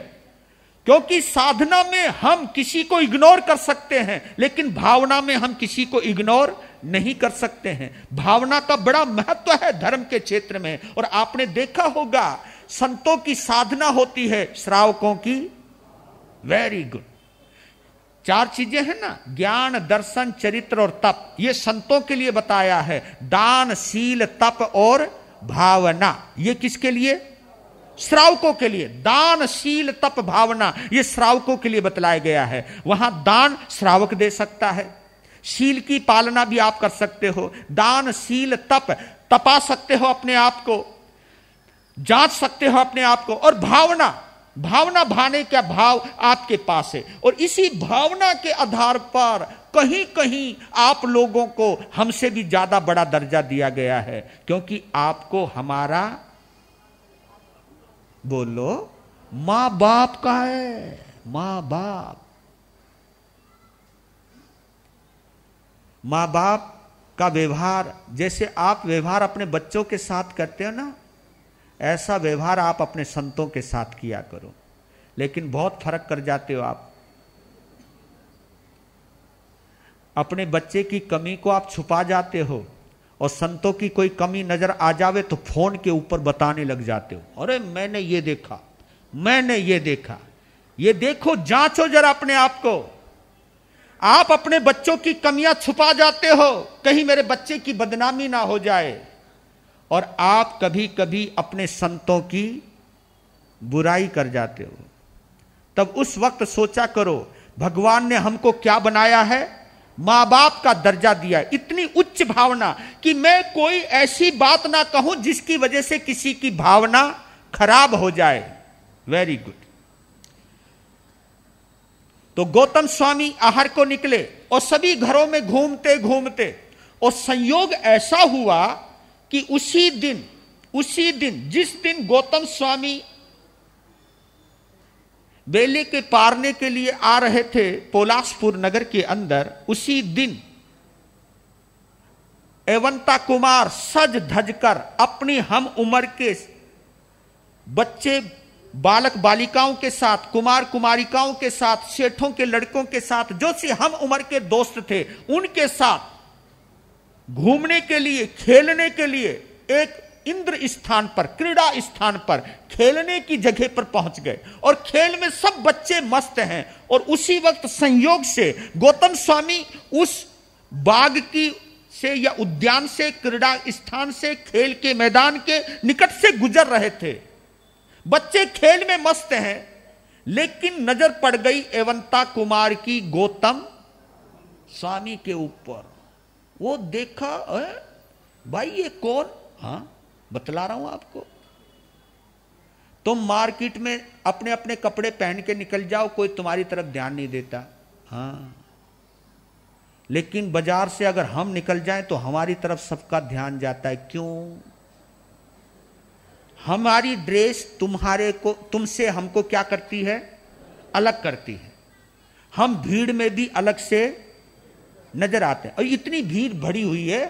क्योंकि साधना में हम किसी को इग्नोर कर सकते हैं लेकिन भावना में हम किसी को इग्नोर नहीं कर सकते हैं भावना का बड़ा महत्व है धर्म के क्षेत्र में और आपने देखा होगा संतों की साधना होती है श्रावकों की वेरी गुड चार चीजें हैं ना ज्ञान दर्शन चरित्र और तप ये संतों के लिए बताया है दान शील तप और भावना ये किसके लिए श्रावकों के लिए दान शील तप भावना ये श्रावकों के लिए बतलाया गया है वहां दान श्रावक दे सकता है शील की पालना भी आप कर सकते हो दान शील तप तपा सकते हो अपने आप को जांच सकते हो अपने आप को और भावना भावना भाने का भाव आपके पास है और इसी भावना के आधार पर कहीं कहीं आप लोगों को हमसे भी ज्यादा बड़ा दर्जा दिया गया है क्योंकि आपको हमारा बोलो मां बाप का है मां बाप मां बाप का व्यवहार जैसे आप व्यवहार अपने बच्चों के साथ करते हो ना ऐसा व्यवहार आप अपने संतों के साथ किया करो लेकिन बहुत फर्क कर जाते हो आप अपने बच्चे की कमी को आप छुपा जाते हो और संतों की कोई कमी नज़र आ जावे तो फोन के ऊपर बताने लग जाते हो अरे मैंने ये देखा मैंने ये देखा ये देखो जांचो जरा अपने आप को आप अपने बच्चों की कमियां छुपा जाते हो कहीं मेरे बच्चे की बदनामी ना हो जाए और आप कभी कभी अपने संतों की बुराई कर जाते हो तब उस वक्त सोचा करो भगवान ने हमको क्या बनाया है मां बाप का दर्जा दिया है इतनी उच्च भावना कि मैं कोई ऐसी बात ना कहूं जिसकी वजह से किसी की भावना खराब हो जाए वेरी गुड तो गौतम स्वामी आहार को निकले और सभी घरों में घूमते घूमते और संयोग ऐसा हुआ कि उसी दिन उसी दिन जिस दिन गौतम स्वामी बेले के पारने के लिए आ रहे थे पोलासपुर नगर के अंदर उसी दिन एवंता कुमार सज धज कर अपनी हम उम्र के बच्चे बालक बालिकाओं के साथ कुमार कुमारिकाओं के साथ सेठों के लड़कों के साथ जो से हम उम्र के दोस्त थे उनके साथ घूमने के लिए खेलने के लिए एक इंद्र स्थान पर क्रीड़ा स्थान पर खेलने की जगह पर पहुंच गए और खेल में सब बच्चे मस्त हैं और उसी वक्त संयोग से गौतम स्वामी उस बाग की से या उद्यान से क्रीड़ा स्थान से खेल के मैदान के निकट से गुजर रहे थे बच्चे खेल में मस्त हैं लेकिन नजर पड़ गई एवंता कुमार की गौतम स्वामी के ऊपर वो देखा भाई ये कौन हाँ बतला रहा हूं आपको तुम मार्केट में अपने अपने कपड़े पहन के निकल जाओ कोई तुम्हारी तरफ ध्यान नहीं देता हाँ लेकिन बाजार से अगर हम निकल जाएं तो हमारी तरफ सबका ध्यान जाता है क्यों हमारी ड्रेस तुम्हारे को तुमसे हमको क्या करती है अलग करती है हम भीड़ में भी अलग से नजर आते हैं और इतनी भीड़ भरी हुई है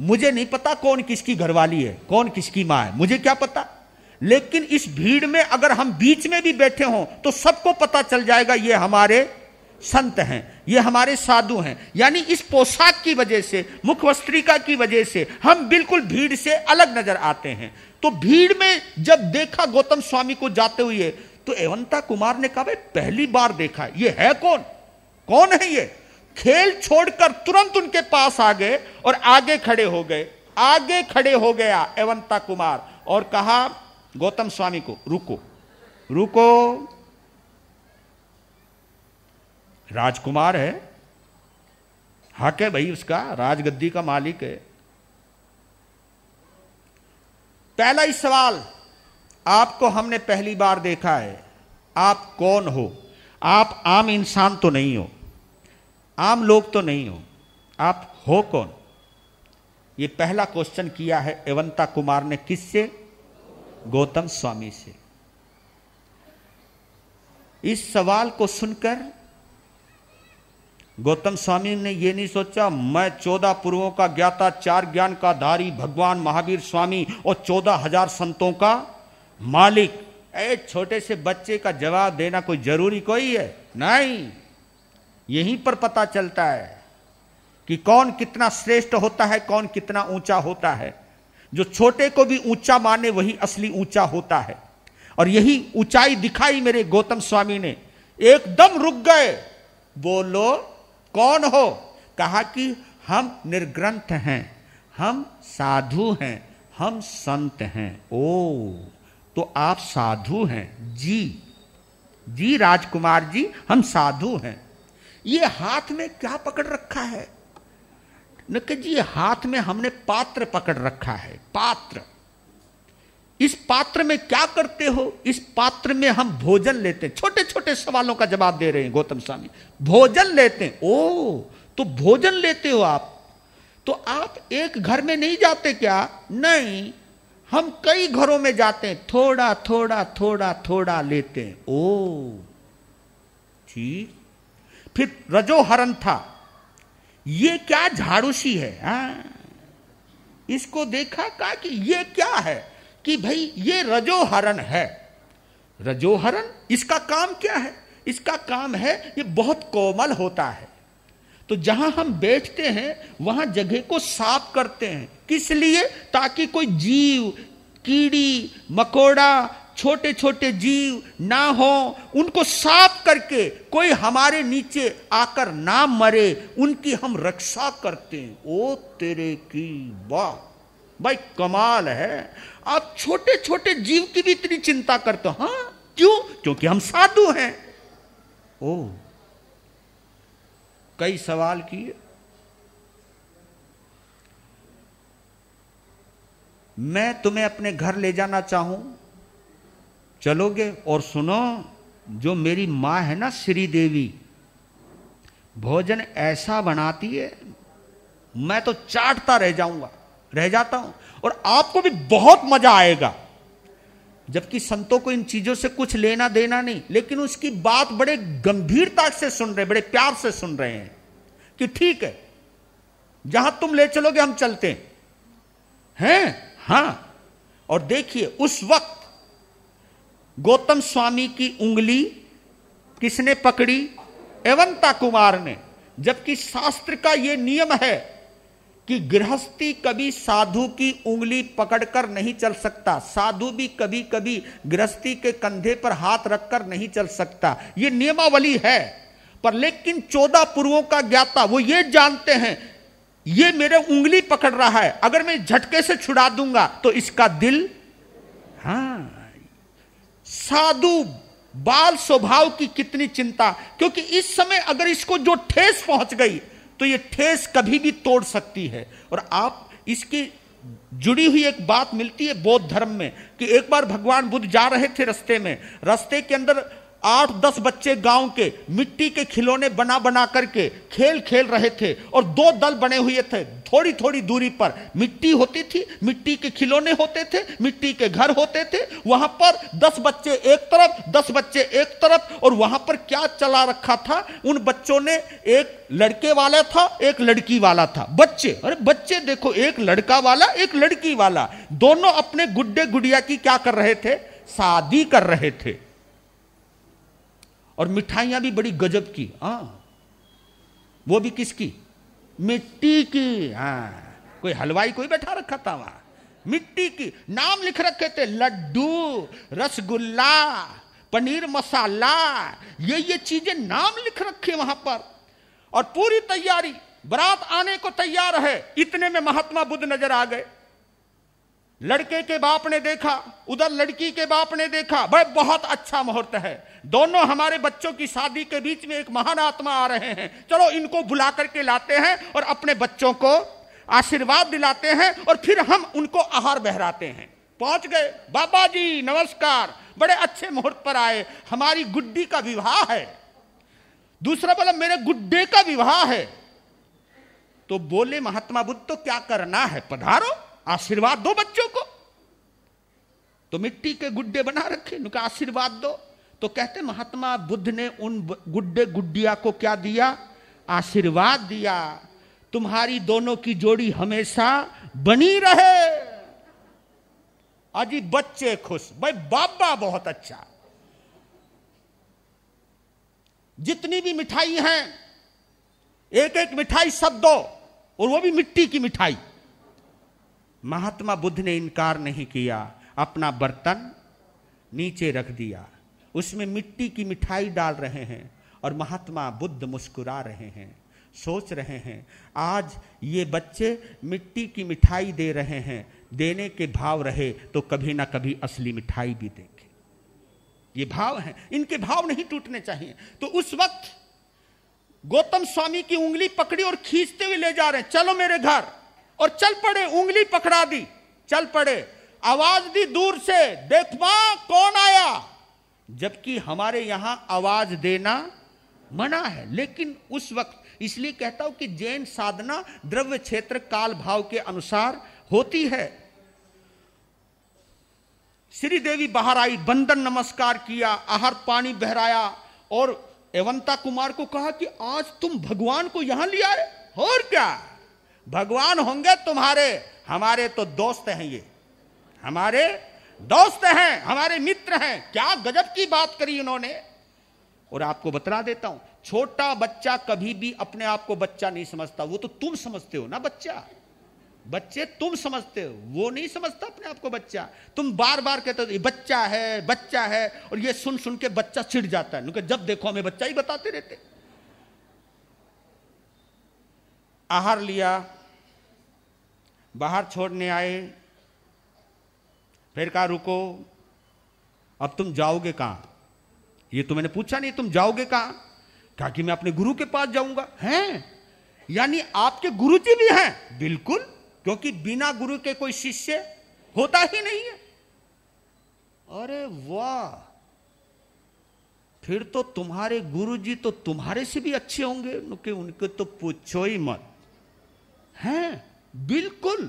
मुझे नहीं पता कौन किसकी घरवाली है कौन किसकी माँ है मुझे क्या पता लेकिन इस भीड़ में अगर हम बीच में भी बैठे हों तो सबको पता चल जाएगा ये हमारे संत हैं ये हमारे साधु हैं यानी इस पोशाक की वजह से मुख वस्त्रिका की वजह से हम बिल्कुल भीड़ से अलग नजर आते हैं तो भीड़ में जब देखा गौतम स्वामी को जाते हुए तो एवंता कुमार ने कहा भाई पहली बार देखा ये है कौन कौन है ये खेल छोड़कर तुरंत उनके पास आ गए और आगे खड़े हो गए आगे खड़े हो गया एवंता कुमार और कहा गौतम स्वामी को रुको रुको राजकुमार है हक है भाई उसका राजगद्दी का मालिक है पहला ही सवाल आपको हमने पहली बार देखा है आप कौन हो आप आम इंसान तो नहीं हो आम लोग तो नहीं हो आप हो कौन ये पहला क्वेश्चन किया है एवंता कुमार ने किससे गौतम स्वामी से इस सवाल को सुनकर गौतम स्वामी ने यह नहीं सोचा मैं चौदह पूर्वों का ज्ञाता चार ज्ञान का धारी भगवान महावीर स्वामी और चौदह हजार संतों का मालिक एक छोटे से बच्चे का जवाब देना कोई जरूरी कोई है नहीं यहीं पर पता चलता है कि कौन कितना श्रेष्ठ होता है कौन कितना ऊंचा होता है जो छोटे को भी ऊंचा माने वही असली ऊंचा होता है और यही ऊंचाई दिखाई मेरे गौतम स्वामी ने एकदम रुक गए बोलो कौन हो कहा कि हम निर्ग्रंथ हैं हम साधु हैं हम संत हैं ओ तो आप साधु हैं जी जी राजकुमार जी हम साधु हैं ये हाथ में क्या पकड़ रखा है नक जी हाथ में हमने पात्र पकड़ रखा है पात्र इस पात्र में क्या करते हो इस पात्र में हम भोजन लेते हैं छोटे छोटे सवालों का जवाब दे रहे हैं गौतम स्वामी भोजन लेते हैं ओ तो भोजन लेते हो आप तो आप एक घर में नहीं जाते क्या नहीं हम कई घरों में जाते हैं थोड़ा थोड़ा थोड़ा थोड़ा लेते हैं ओ ठीक फिर रजोहरण था ये क्या झाड़ूसी है आ? हाँ? इसको देखा कहा कि ये क्या है कि भाई ये रजोहरण है रजोहरण इसका काम क्या है इसका काम है ये बहुत कोमल होता है तो जहां हम बैठते हैं वहां जगह को साफ करते हैं किस लिए ताकि कोई जीव कीड़ी मकोड़ा छोटे छोटे जीव ना हो उनको साफ करके कोई हमारे नीचे आकर ना मरे उनकी हम रक्षा करते हैं ओ तेरे की वाह भाई कमाल है आप छोटे छोटे जीव की भी इतनी चिंता करते हो हाँ क्यों क्योंकि हम साधु हैं ओ कई सवाल किए मैं तुम्हें अपने घर ले जाना चाहूं चलोगे और सुनो जो मेरी माँ है ना श्री देवी भोजन ऐसा बनाती है मैं तो चाटता रह जाऊंगा रह जाता हूं और आपको भी बहुत मजा आएगा जबकि संतों को इन चीजों से कुछ लेना देना नहीं लेकिन उसकी बात बड़े गंभीरता से सुन रहे बड़े प्यार से सुन रहे हैं कि ठीक है जहां तुम ले चलोगे हम चलते हैं हैं हाँ। और देखिए उस वक्त गौतम स्वामी की उंगली किसने पकड़ी एवंता कुमार ने जबकि शास्त्र का यह नियम है कि गृहस्थी कभी साधु की उंगली पकड़कर नहीं चल सकता साधु भी कभी कभी गृहस्थी के कंधे पर हाथ रखकर नहीं चल सकता यह नियमावली है पर लेकिन चौदह पूर्वों का ज्ञाता वो ये जानते हैं ये मेरे उंगली पकड़ रहा है अगर मैं झटके से छुड़ा दूंगा तो इसका दिल हाँ साधु बाल स्वभाव की कितनी चिंता क्योंकि इस समय अगर इसको जो ठेस पहुंच गई तो ये ठेस कभी भी तोड़ सकती है और आप इसकी जुड़ी हुई एक बात मिलती है बौद्ध धर्म में कि एक बार भगवान बुद्ध जा रहे थे रास्ते में रास्ते के अंदर आठ दस बच्चे गांव के मिट्टी के खिलौने बना बना करके खेल खेल रहे थे और दो दल बने हुए थे थोड़ी थोड़ी दूरी पर मिट्टी होती थी मिट्टी के खिलौने होते थे मिट्टी के घर होते थे वहां पर दस बच्चे एक तरफ दस बच्चे एक तरफ और वहां पर क्या चला रखा था उन बच्चों ने एक लड़के वाला था एक लड़की वाला था बच्चे अरे बच्चे देखो एक लड़का वाला एक लड़की वाला दोनों अपने गुड्डे गुड़िया की क्या कर रहे थे शादी कर रहे थे और मिठाइयां भी बड़ी गजब की आ, हाँ। वो भी किसकी मिट्टी की हाँ कोई हलवाई कोई बैठा रखा था वहां मिट्टी की नाम लिख रखे थे लड्डू रसगुल्ला पनीर मसाला ये ये चीजें नाम लिख रखे वहां पर और पूरी तैयारी बारात आने को तैयार है इतने में महात्मा बुद्ध नजर आ गए लड़के के बाप ने देखा उधर लड़की के बाप ने देखा भाई बहुत अच्छा मुहूर्त है दोनों हमारे बच्चों की शादी के बीच में एक महान आत्मा आ रहे हैं चलो इनको बुला करके लाते हैं और अपने बच्चों को आशीर्वाद दिलाते हैं और फिर हम उनको आहार बहराते हैं पहुंच गए बाबा जी नमस्कार बड़े अच्छे मुहूर्त पर आए हमारी गुड्डी का विवाह है दूसरा बोला मेरे गुड्डे का विवाह है तो बोले महात्मा बुद्ध तो क्या करना है पधारो आशीर्वाद दो बच्चों को तो मिट्टी के गुड्डे बना रखे उनका आशीर्वाद दो तो कहते महात्मा बुद्ध ने उन गुड्डे गुड्डिया को क्या दिया आशीर्वाद दिया तुम्हारी दोनों की जोड़ी हमेशा बनी रहे अजी बच्चे खुश भाई बाबा बहुत अच्छा जितनी भी मिठाई हैं एक एक मिठाई सब दो और वो भी मिट्टी की मिठाई महात्मा बुद्ध ने इनकार नहीं किया अपना बर्तन नीचे रख दिया उसमें मिट्टी की मिठाई डाल रहे हैं और महात्मा बुद्ध मुस्कुरा रहे हैं सोच रहे हैं आज ये बच्चे मिट्टी की मिठाई दे रहे हैं देने के भाव रहे तो कभी ना कभी असली मिठाई भी देंगे ये भाव हैं इनके भाव नहीं टूटने चाहिए तो उस वक्त गौतम स्वामी की उंगली पकड़ी और खींचते हुए ले जा रहे हैं चलो मेरे घर और चल पड़े उंगली पकड़ा दी चल पड़े आवाज दी दूर से देख मां कौन आया जबकि हमारे यहां आवाज देना मना है लेकिन उस वक्त इसलिए कहता हूं कि जैन साधना द्रव्य क्षेत्र काल भाव के अनुसार होती है श्री देवी बाहर आई बंदन नमस्कार किया आहार पानी बहराया और एवंता कुमार को कहा कि आज तुम भगवान को यहां ले आए और क्या भगवान होंगे तुम्हारे हमारे तो दोस्त हैं ये हमारे दोस्त हैं हमारे मित्र हैं क्या गजब की बात करी उन्होंने और आपको बतला देता हूं छोटा बच्चा कभी भी अपने आप को बच्चा नहीं समझता वो तो तुम समझते हो ना बच्चा बच्चे तुम समझते हो वो नहीं समझता अपने आप को बच्चा तुम बार बार कहते हो बच्चा है बच्चा है और ये सुन सुन के बच्चा चिढ़ जाता है जब देखो हमें बच्चा ही बताते रहते आहार लिया बाहर छोड़ने आए फिर कहा रुको अब तुम जाओगे कहां ये तो मैंने पूछा नहीं तुम जाओगे कहां कहा कि मैं अपने गुरु के पास जाऊंगा हैं यानी आपके गुरु जी भी हैं बिल्कुल क्योंकि बिना गुरु के कोई शिष्य होता ही नहीं है अरे वाह फिर तो तुम्हारे गुरु जी तो तुम्हारे से भी अच्छे होंगे उनके उनके तो पूछो ही मत हैं बिल्कुल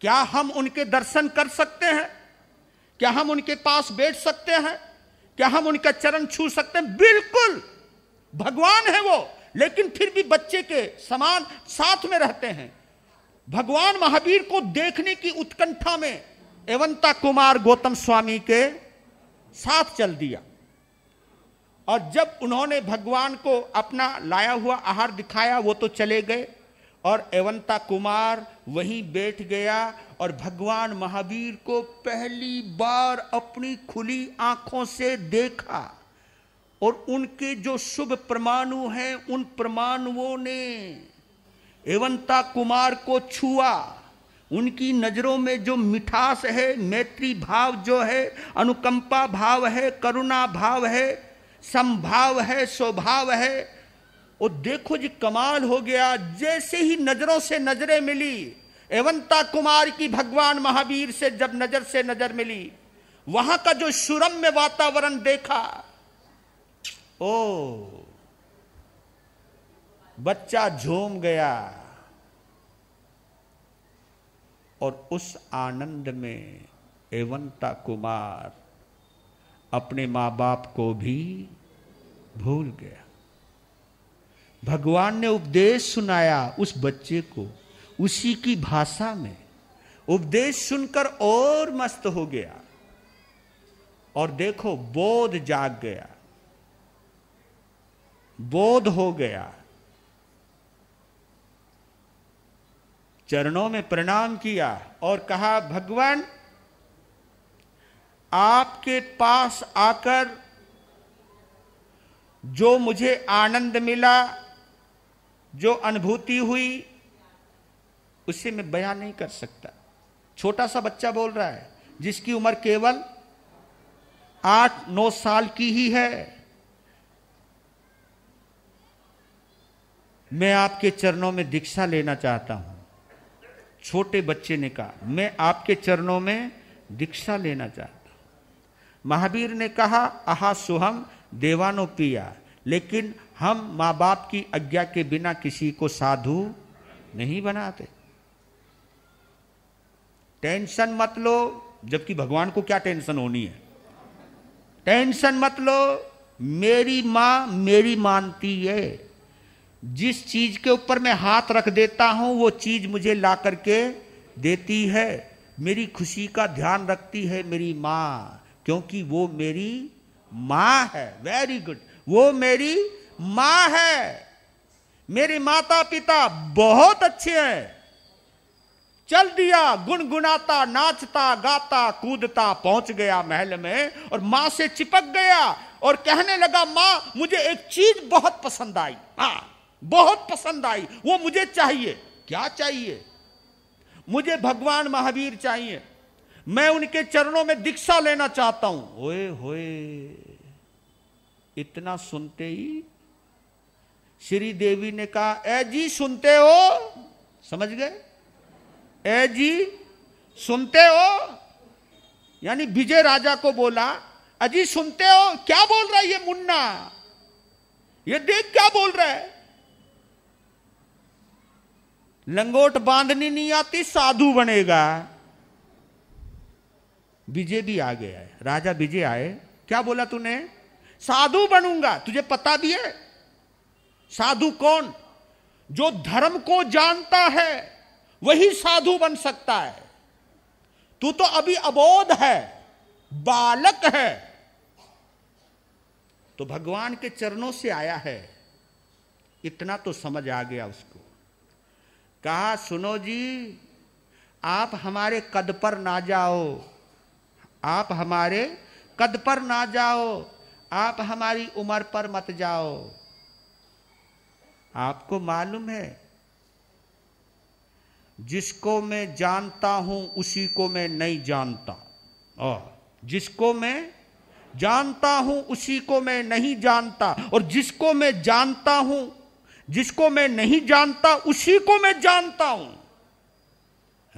क्या हम उनके दर्शन कर सकते हैं क्या हम उनके पास बैठ सकते हैं क्या हम उनका चरण छू सकते हैं बिल्कुल भगवान है वो लेकिन फिर भी बच्चे के समान साथ में रहते हैं भगवान महावीर को देखने की उत्कंठा में एवंता कुमार गौतम स्वामी के साथ चल दिया और जब उन्होंने भगवान को अपना लाया हुआ आहार दिखाया वो तो चले गए और एवंता कुमार वहीं बैठ गया और भगवान महावीर को पहली बार अपनी खुली आंखों से देखा और उनके जो शुभ परमाणु हैं उन परमाणुओं ने एवंता कुमार को छुआ उनकी नज़रों में जो मिठास है मैत्री भाव जो है अनुकंपा भाव है करुणा भाव है संभाव है स्वभाव है और देखो जी कमाल हो गया जैसे ही नजरों से नजरें मिली एवंता कुमार की भगवान महावीर से जब नजर से नजर मिली वहां का जो शुरम में वातावरण देखा ओ बच्चा झूम गया और उस आनंद में एवंता कुमार अपने माँ बाप को भी भूल गया भगवान ने उपदेश सुनाया उस बच्चे को उसी की भाषा में उपदेश सुनकर और मस्त हो गया और देखो बोध जाग गया बोध हो गया चरणों में प्रणाम किया और कहा भगवान आपके पास आकर जो मुझे आनंद मिला जो अनुभूति हुई उसे मैं बयान नहीं कर सकता छोटा सा बच्चा बोल रहा है जिसकी उम्र केवल आठ नौ साल की ही है मैं आपके चरणों में दीक्षा लेना चाहता हूं छोटे बच्चे ने कहा मैं आपके चरणों में दीक्षा लेना चाहता हूं महावीर ने कहा आहा सुहम देवानो पिया लेकिन हम माँ बाप की आज्ञा के बिना किसी को साधु नहीं बनाते टेंशन मत लो जबकि भगवान को क्या टेंशन होनी है टेंशन मत लो मेरी माँ मेरी मानती है जिस चीज के ऊपर मैं हाथ रख देता हूं वो चीज मुझे ला करके देती है मेरी खुशी का ध्यान रखती है मेरी माँ क्योंकि वो मेरी माँ है वेरी गुड वो मेरी मां है मेरी माता पिता बहुत अच्छे हैं चल दिया गुनगुनाता नाचता गाता कूदता पहुंच गया महल में और मां से चिपक गया और कहने लगा मां मुझे एक चीज बहुत पसंद आई हाँ बहुत पसंद आई वो मुझे चाहिए क्या चाहिए मुझे भगवान महावीर चाहिए मैं उनके चरणों में दीक्षा लेना चाहता हूं ओए होए इतना सुनते ही श्री देवी ने कहा ए जी सुनते हो समझ गए ए जी सुनते हो यानी विजय राजा को बोला अजी सुनते हो क्या बोल रहा है ये मुन्ना ये देख क्या बोल रहा है लंगोट बांधनी नहीं आती साधु बनेगा विजय भी आ गया है राजा विजय आए क्या बोला तूने साधु बनूंगा तुझे पता भी है साधु कौन जो धर्म को जानता है वही साधु बन सकता है तू तो अभी अबोध है बालक है तो भगवान के चरणों से आया है इतना तो समझ आ गया उसको कहा सुनो जी आप हमारे कद पर ना जाओ आप हमारे कद पर ना जाओ आप हमारी उम्र पर मत जाओ आपको मालूम है जिसको मैं जानता हूं उसी को मैं नहीं जानता और जिसको मैं जानता हूं उसी को मैं नहीं जानता और जिसको मैं जानता हूं जिसको मैं नहीं जानता उसी को मैं जानता हूं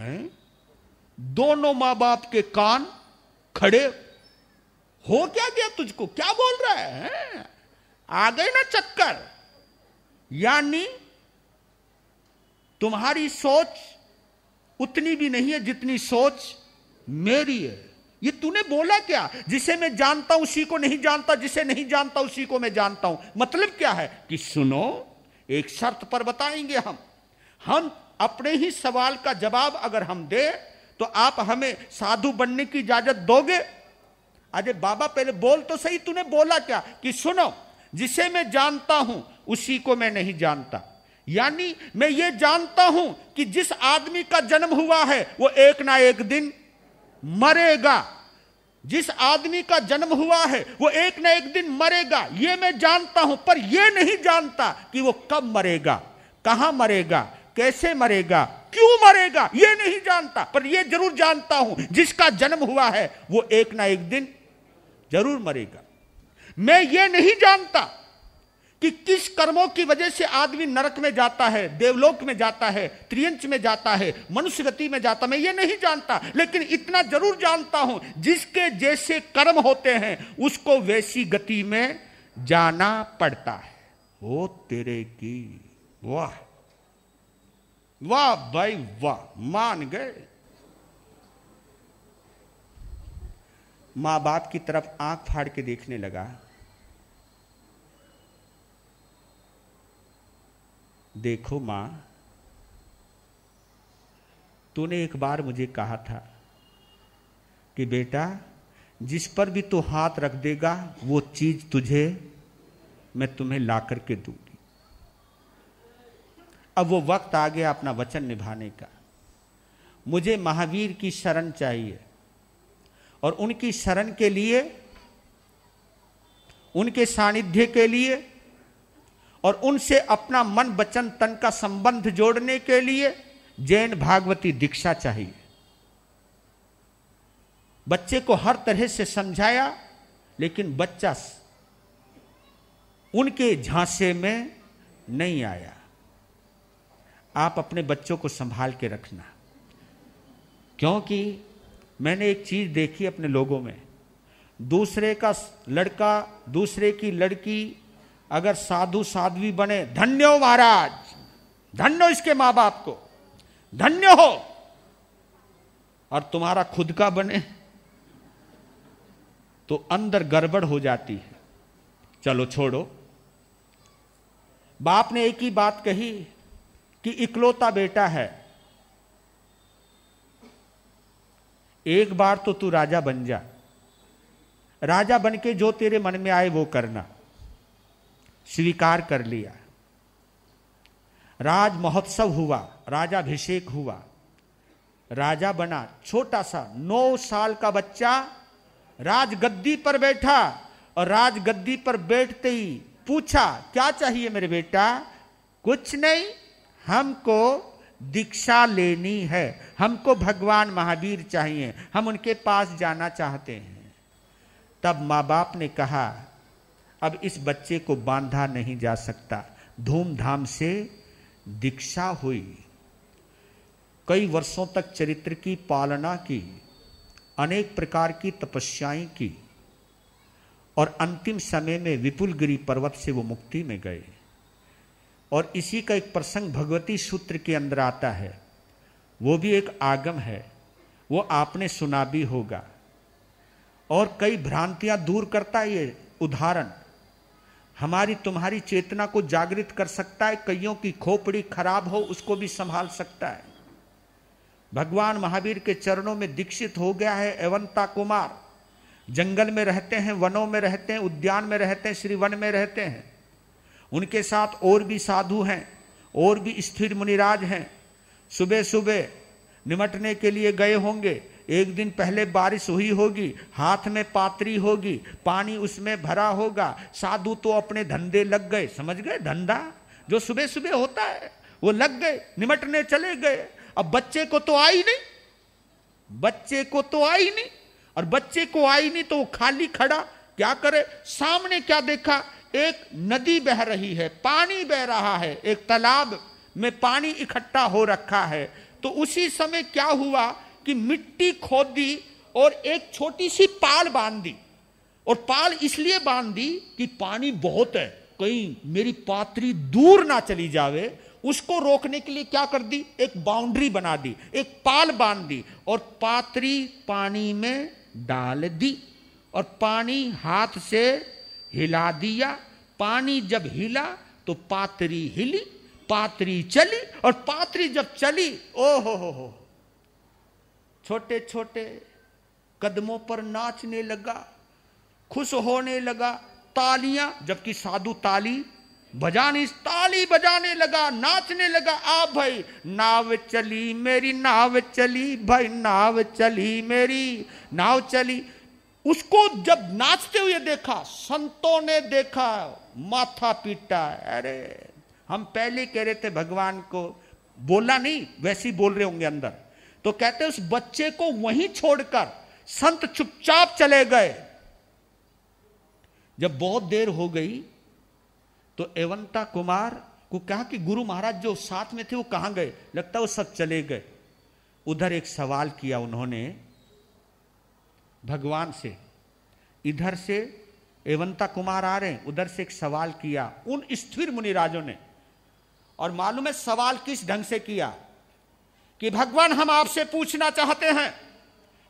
हैं? दोनों माँ बाप के कान खड़े हो क्या गया तुझको क्या बोल रहा है? आ गए ना चक्कर यानी तुम्हारी सोच उतनी भी नहीं है जितनी सोच मेरी है ये तूने बोला क्या जिसे मैं जानता हूं उसी को नहीं जानता जिसे नहीं जानता उसी को मैं जानता हूं मतलब क्या है कि सुनो एक शर्त पर बताएंगे हम हम अपने ही सवाल का जवाब अगर हम दे तो आप हमें साधु बनने की इजाजत दोगे अरे बाबा पहले बोल तो सही तूने बोला क्या कि सुनो जिसे मैं जानता हूं उसी को मैं नहीं जानता यानी मैं ये जानता हूं कि जिस आदमी का जन्म हुआ है वो एक ना एक दिन मरेगा जिस आदमी का जन्म हुआ है वो एक ना एक दिन मरेगा ये मैं जानता हूं पर ये नहीं जानता कि वो कब मरेगा कहां मरेगा कैसे मरेगा क्यों मरेगा ये नहीं जानता पर ये जरूर जानता हूं जिसका जन्म हुआ है वो एक ना एक दिन जरूर मरेगा मैं ये नहीं जानता कि किस कर्मों की वजह से आदमी नरक में जाता है देवलोक में जाता है त्रियंच में जाता है मनुष्य गति में जाता मैं ये नहीं जानता लेकिन इतना जरूर जानता हूं जिसके जैसे कर्म होते हैं उसको वैसी गति में जाना पड़ता है वो तेरे की वाह वाह भाई वाह मान गए मां बाप की तरफ आंख फाड़ के देखने लगा देखो माँ तूने एक बार मुझे कहा था कि बेटा जिस पर भी तू हाथ रख देगा वो चीज तुझे मैं तुम्हें ला करके दूंगी अब वो वक्त आ गया अपना वचन निभाने का मुझे महावीर की शरण चाहिए और उनकी शरण के लिए उनके सानिध्य के लिए और उनसे अपना मन वचन तन का संबंध जोड़ने के लिए जैन भागवती दीक्षा चाहिए बच्चे को हर तरह से समझाया लेकिन बच्चा उनके झांसे में नहीं आया आप अपने बच्चों को संभाल के रखना क्योंकि मैंने एक चीज देखी अपने लोगों में दूसरे का लड़का दूसरे की लड़की अगर साधु साध्वी बने धन्य हो महाराज धन्य इसके मां बाप को धन्य हो और तुम्हारा खुद का बने तो अंदर गड़बड़ हो जाती है चलो छोड़ो बाप ने एक ही बात कही कि इकलौता बेटा है एक बार तो तू राजा बन जा राजा बन के जो तेरे मन में आए वो करना स्वीकार कर लिया राज महोत्सव हुआ राजाभिषेक हुआ राजा बना छोटा सा नौ साल का बच्चा राज गद्दी पर बैठा और राज गद्दी पर बैठते ही पूछा क्या चाहिए मेरे बेटा कुछ नहीं हमको दीक्षा लेनी है हमको भगवान महावीर चाहिए हम उनके पास जाना चाहते हैं तब माँ बाप ने कहा अब इस बच्चे को बांधा नहीं जा सकता धूमधाम से दीक्षा हुई कई वर्षों तक चरित्र की पालना की अनेक प्रकार की तपस्याएं की और अंतिम समय में विपुल गिरी पर्वत से वो मुक्ति में गए और इसी का एक प्रसंग भगवती सूत्र के अंदर आता है वो भी एक आगम है वो आपने सुना भी होगा और कई भ्रांतियां दूर करता ये उदाहरण हमारी तुम्हारी चेतना को जागृत कर सकता है कईयों की खोपड़ी खराब हो उसको भी संभाल सकता है भगवान महावीर के चरणों में दीक्षित हो गया है एवंता कुमार जंगल में रहते हैं वनों में रहते हैं उद्यान में रहते हैं श्री वन में रहते हैं उनके साथ और भी साधु हैं और भी स्थिर मुनिराज हैं सुबह सुबह निमटने के लिए गए होंगे एक दिन पहले बारिश हुई होगी हाथ में पात्री होगी पानी उसमें भरा होगा साधु तो अपने धंधे लग गए समझ गए धंधा जो सुबह सुबह होता है वो लग गए निमटने चले गए अब बच्चे को तो आई नहीं बच्चे को तो आई नहीं और बच्चे को आई नहीं तो वो खाली खड़ा क्या करे सामने क्या देखा एक नदी बह रही है पानी बह रहा है एक तालाब में पानी इकट्ठा हो रखा है तो उसी समय क्या हुआ कि मिट्टी खोद दी और एक छोटी सी पाल बांध दी और पाल इसलिए बांध दी कि पानी बहुत है कहीं मेरी पात्री दूर ना चली जावे उसको रोकने के लिए क्या कर दी एक बाउंड्री बना दी एक पाल बांध दी और पात्री पानी में डाल दी और पानी हाथ से हिला दिया पानी जब हिला तो पात्री हिली पात्री चली और पात्री जब चली ओ हो हो हो छोटे छोटे कदमों पर नाचने लगा खुश होने लगा तालियां जबकि साधु ताली बजाने ताली बजाने लगा नाचने लगा आ भाई नाव चली मेरी नाव चली भाई नाव चली मेरी नाव चली उसको जब नाचते हुए देखा संतों ने देखा माथा पीटा अरे हम पहले कह रहे थे भगवान को बोला नहीं वैसे ही बोल रहे होंगे अंदर तो कहते उस बच्चे को वहीं छोड़कर संत चुपचाप चले गए जब बहुत देर हो गई तो एवंता कुमार को कहा कि गुरु महाराज जो साथ में थे वो कहां गए लगता वो सब चले गए उधर एक सवाल किया उन्होंने भगवान से इधर से एवंता कुमार आ रहे हैं उधर से एक सवाल किया उन स्थिर मुनिराजों ने और मालूम है सवाल किस ढंग से किया कि भगवान हम आपसे पूछना चाहते हैं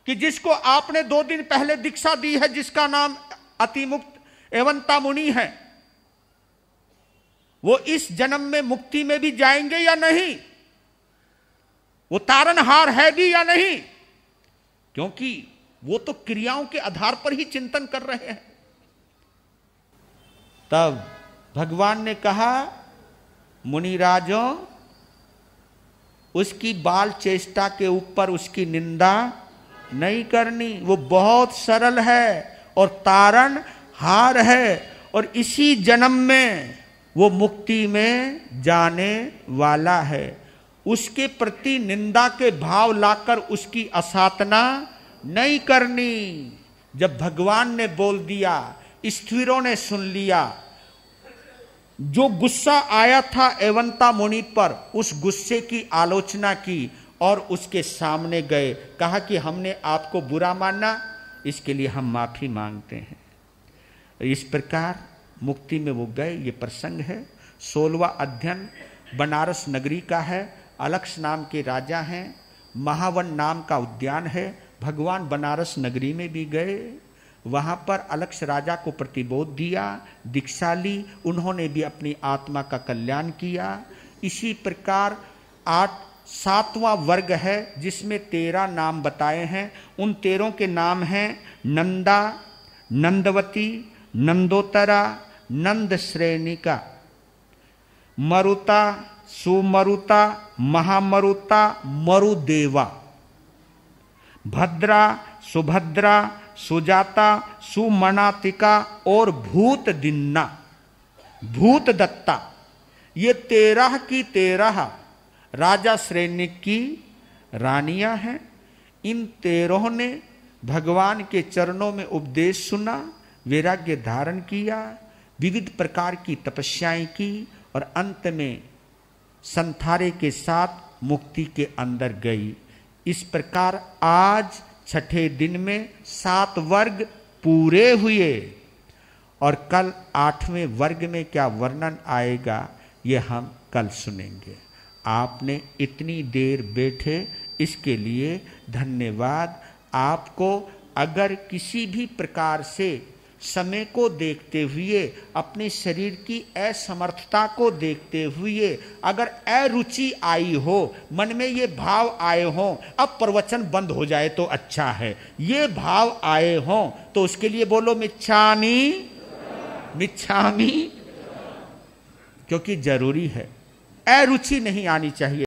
कि जिसको आपने दो दिन पहले दीक्षा दी है जिसका नाम अतिमुक्त एवंता मुनि है वो इस जन्म में मुक्ति में भी जाएंगे या नहीं वो तारणहार है भी या नहीं क्योंकि वो तो क्रियाओं के आधार पर ही चिंतन कर रहे हैं तब भगवान ने कहा मुनिराजों उसकी बाल चेष्टा के ऊपर उसकी निंदा नहीं करनी वो बहुत सरल है और तारण हार है और इसी जन्म में वो मुक्ति में जाने वाला है उसके प्रति निंदा के भाव लाकर उसकी असातना नहीं करनी जब भगवान ने बोल दिया स्थिरों ने सुन लिया जो गुस्सा आया था एवंता मुनि पर उस गुस्से की आलोचना की और उसके सामने गए कहा कि हमने आपको बुरा माना इसके लिए हम माफ़ी मांगते हैं इस प्रकार मुक्ति में वो गए ये प्रसंग है सोलवा अध्ययन बनारस नगरी का है अलक्ष नाम के राजा हैं महावन नाम का उद्यान है भगवान बनारस नगरी में भी गए वहाँ पर अलक्ष राजा को प्रतिबोध दिया दीक्षा ली उन्होंने भी अपनी आत्मा का कल्याण किया इसी प्रकार आठ सातवां वर्ग है जिसमें तेरह नाम बताए हैं उन तेरों के नाम हैं नंदा नंदवती नंदोतरा नंद श्रेणिका मरुता सुमरुता महामरुता मरुदेवा भद्रा सुभद्रा सुजाता सुमनातिका और भूत दिन्ना भूत दत्ता ये तेरह की तेरह राजा श्रेणी की रानियां हैं इन तेरह ने भगवान के चरणों में उपदेश सुना वैराग्य धारण किया विविध प्रकार की तपस्याएं की और अंत में संथारे के साथ मुक्ति के अंदर गई इस प्रकार आज छठे दिन में सात वर्ग पूरे हुए और कल आठवें वर्ग में क्या वर्णन आएगा ये हम कल सुनेंगे आपने इतनी देर बैठे इसके लिए धन्यवाद आपको अगर किसी भी प्रकार से समय को देखते हुए अपने शरीर की असमर्थता को देखते हुए अगर अरुचि आई हो मन में ये भाव आए हों अब प्रवचन बंद हो जाए तो अच्छा है ये भाव आए हों तो उसके लिए बोलो मिच्छामी मिच्छामी क्योंकि जरूरी है अरुचि नहीं आनी चाहिए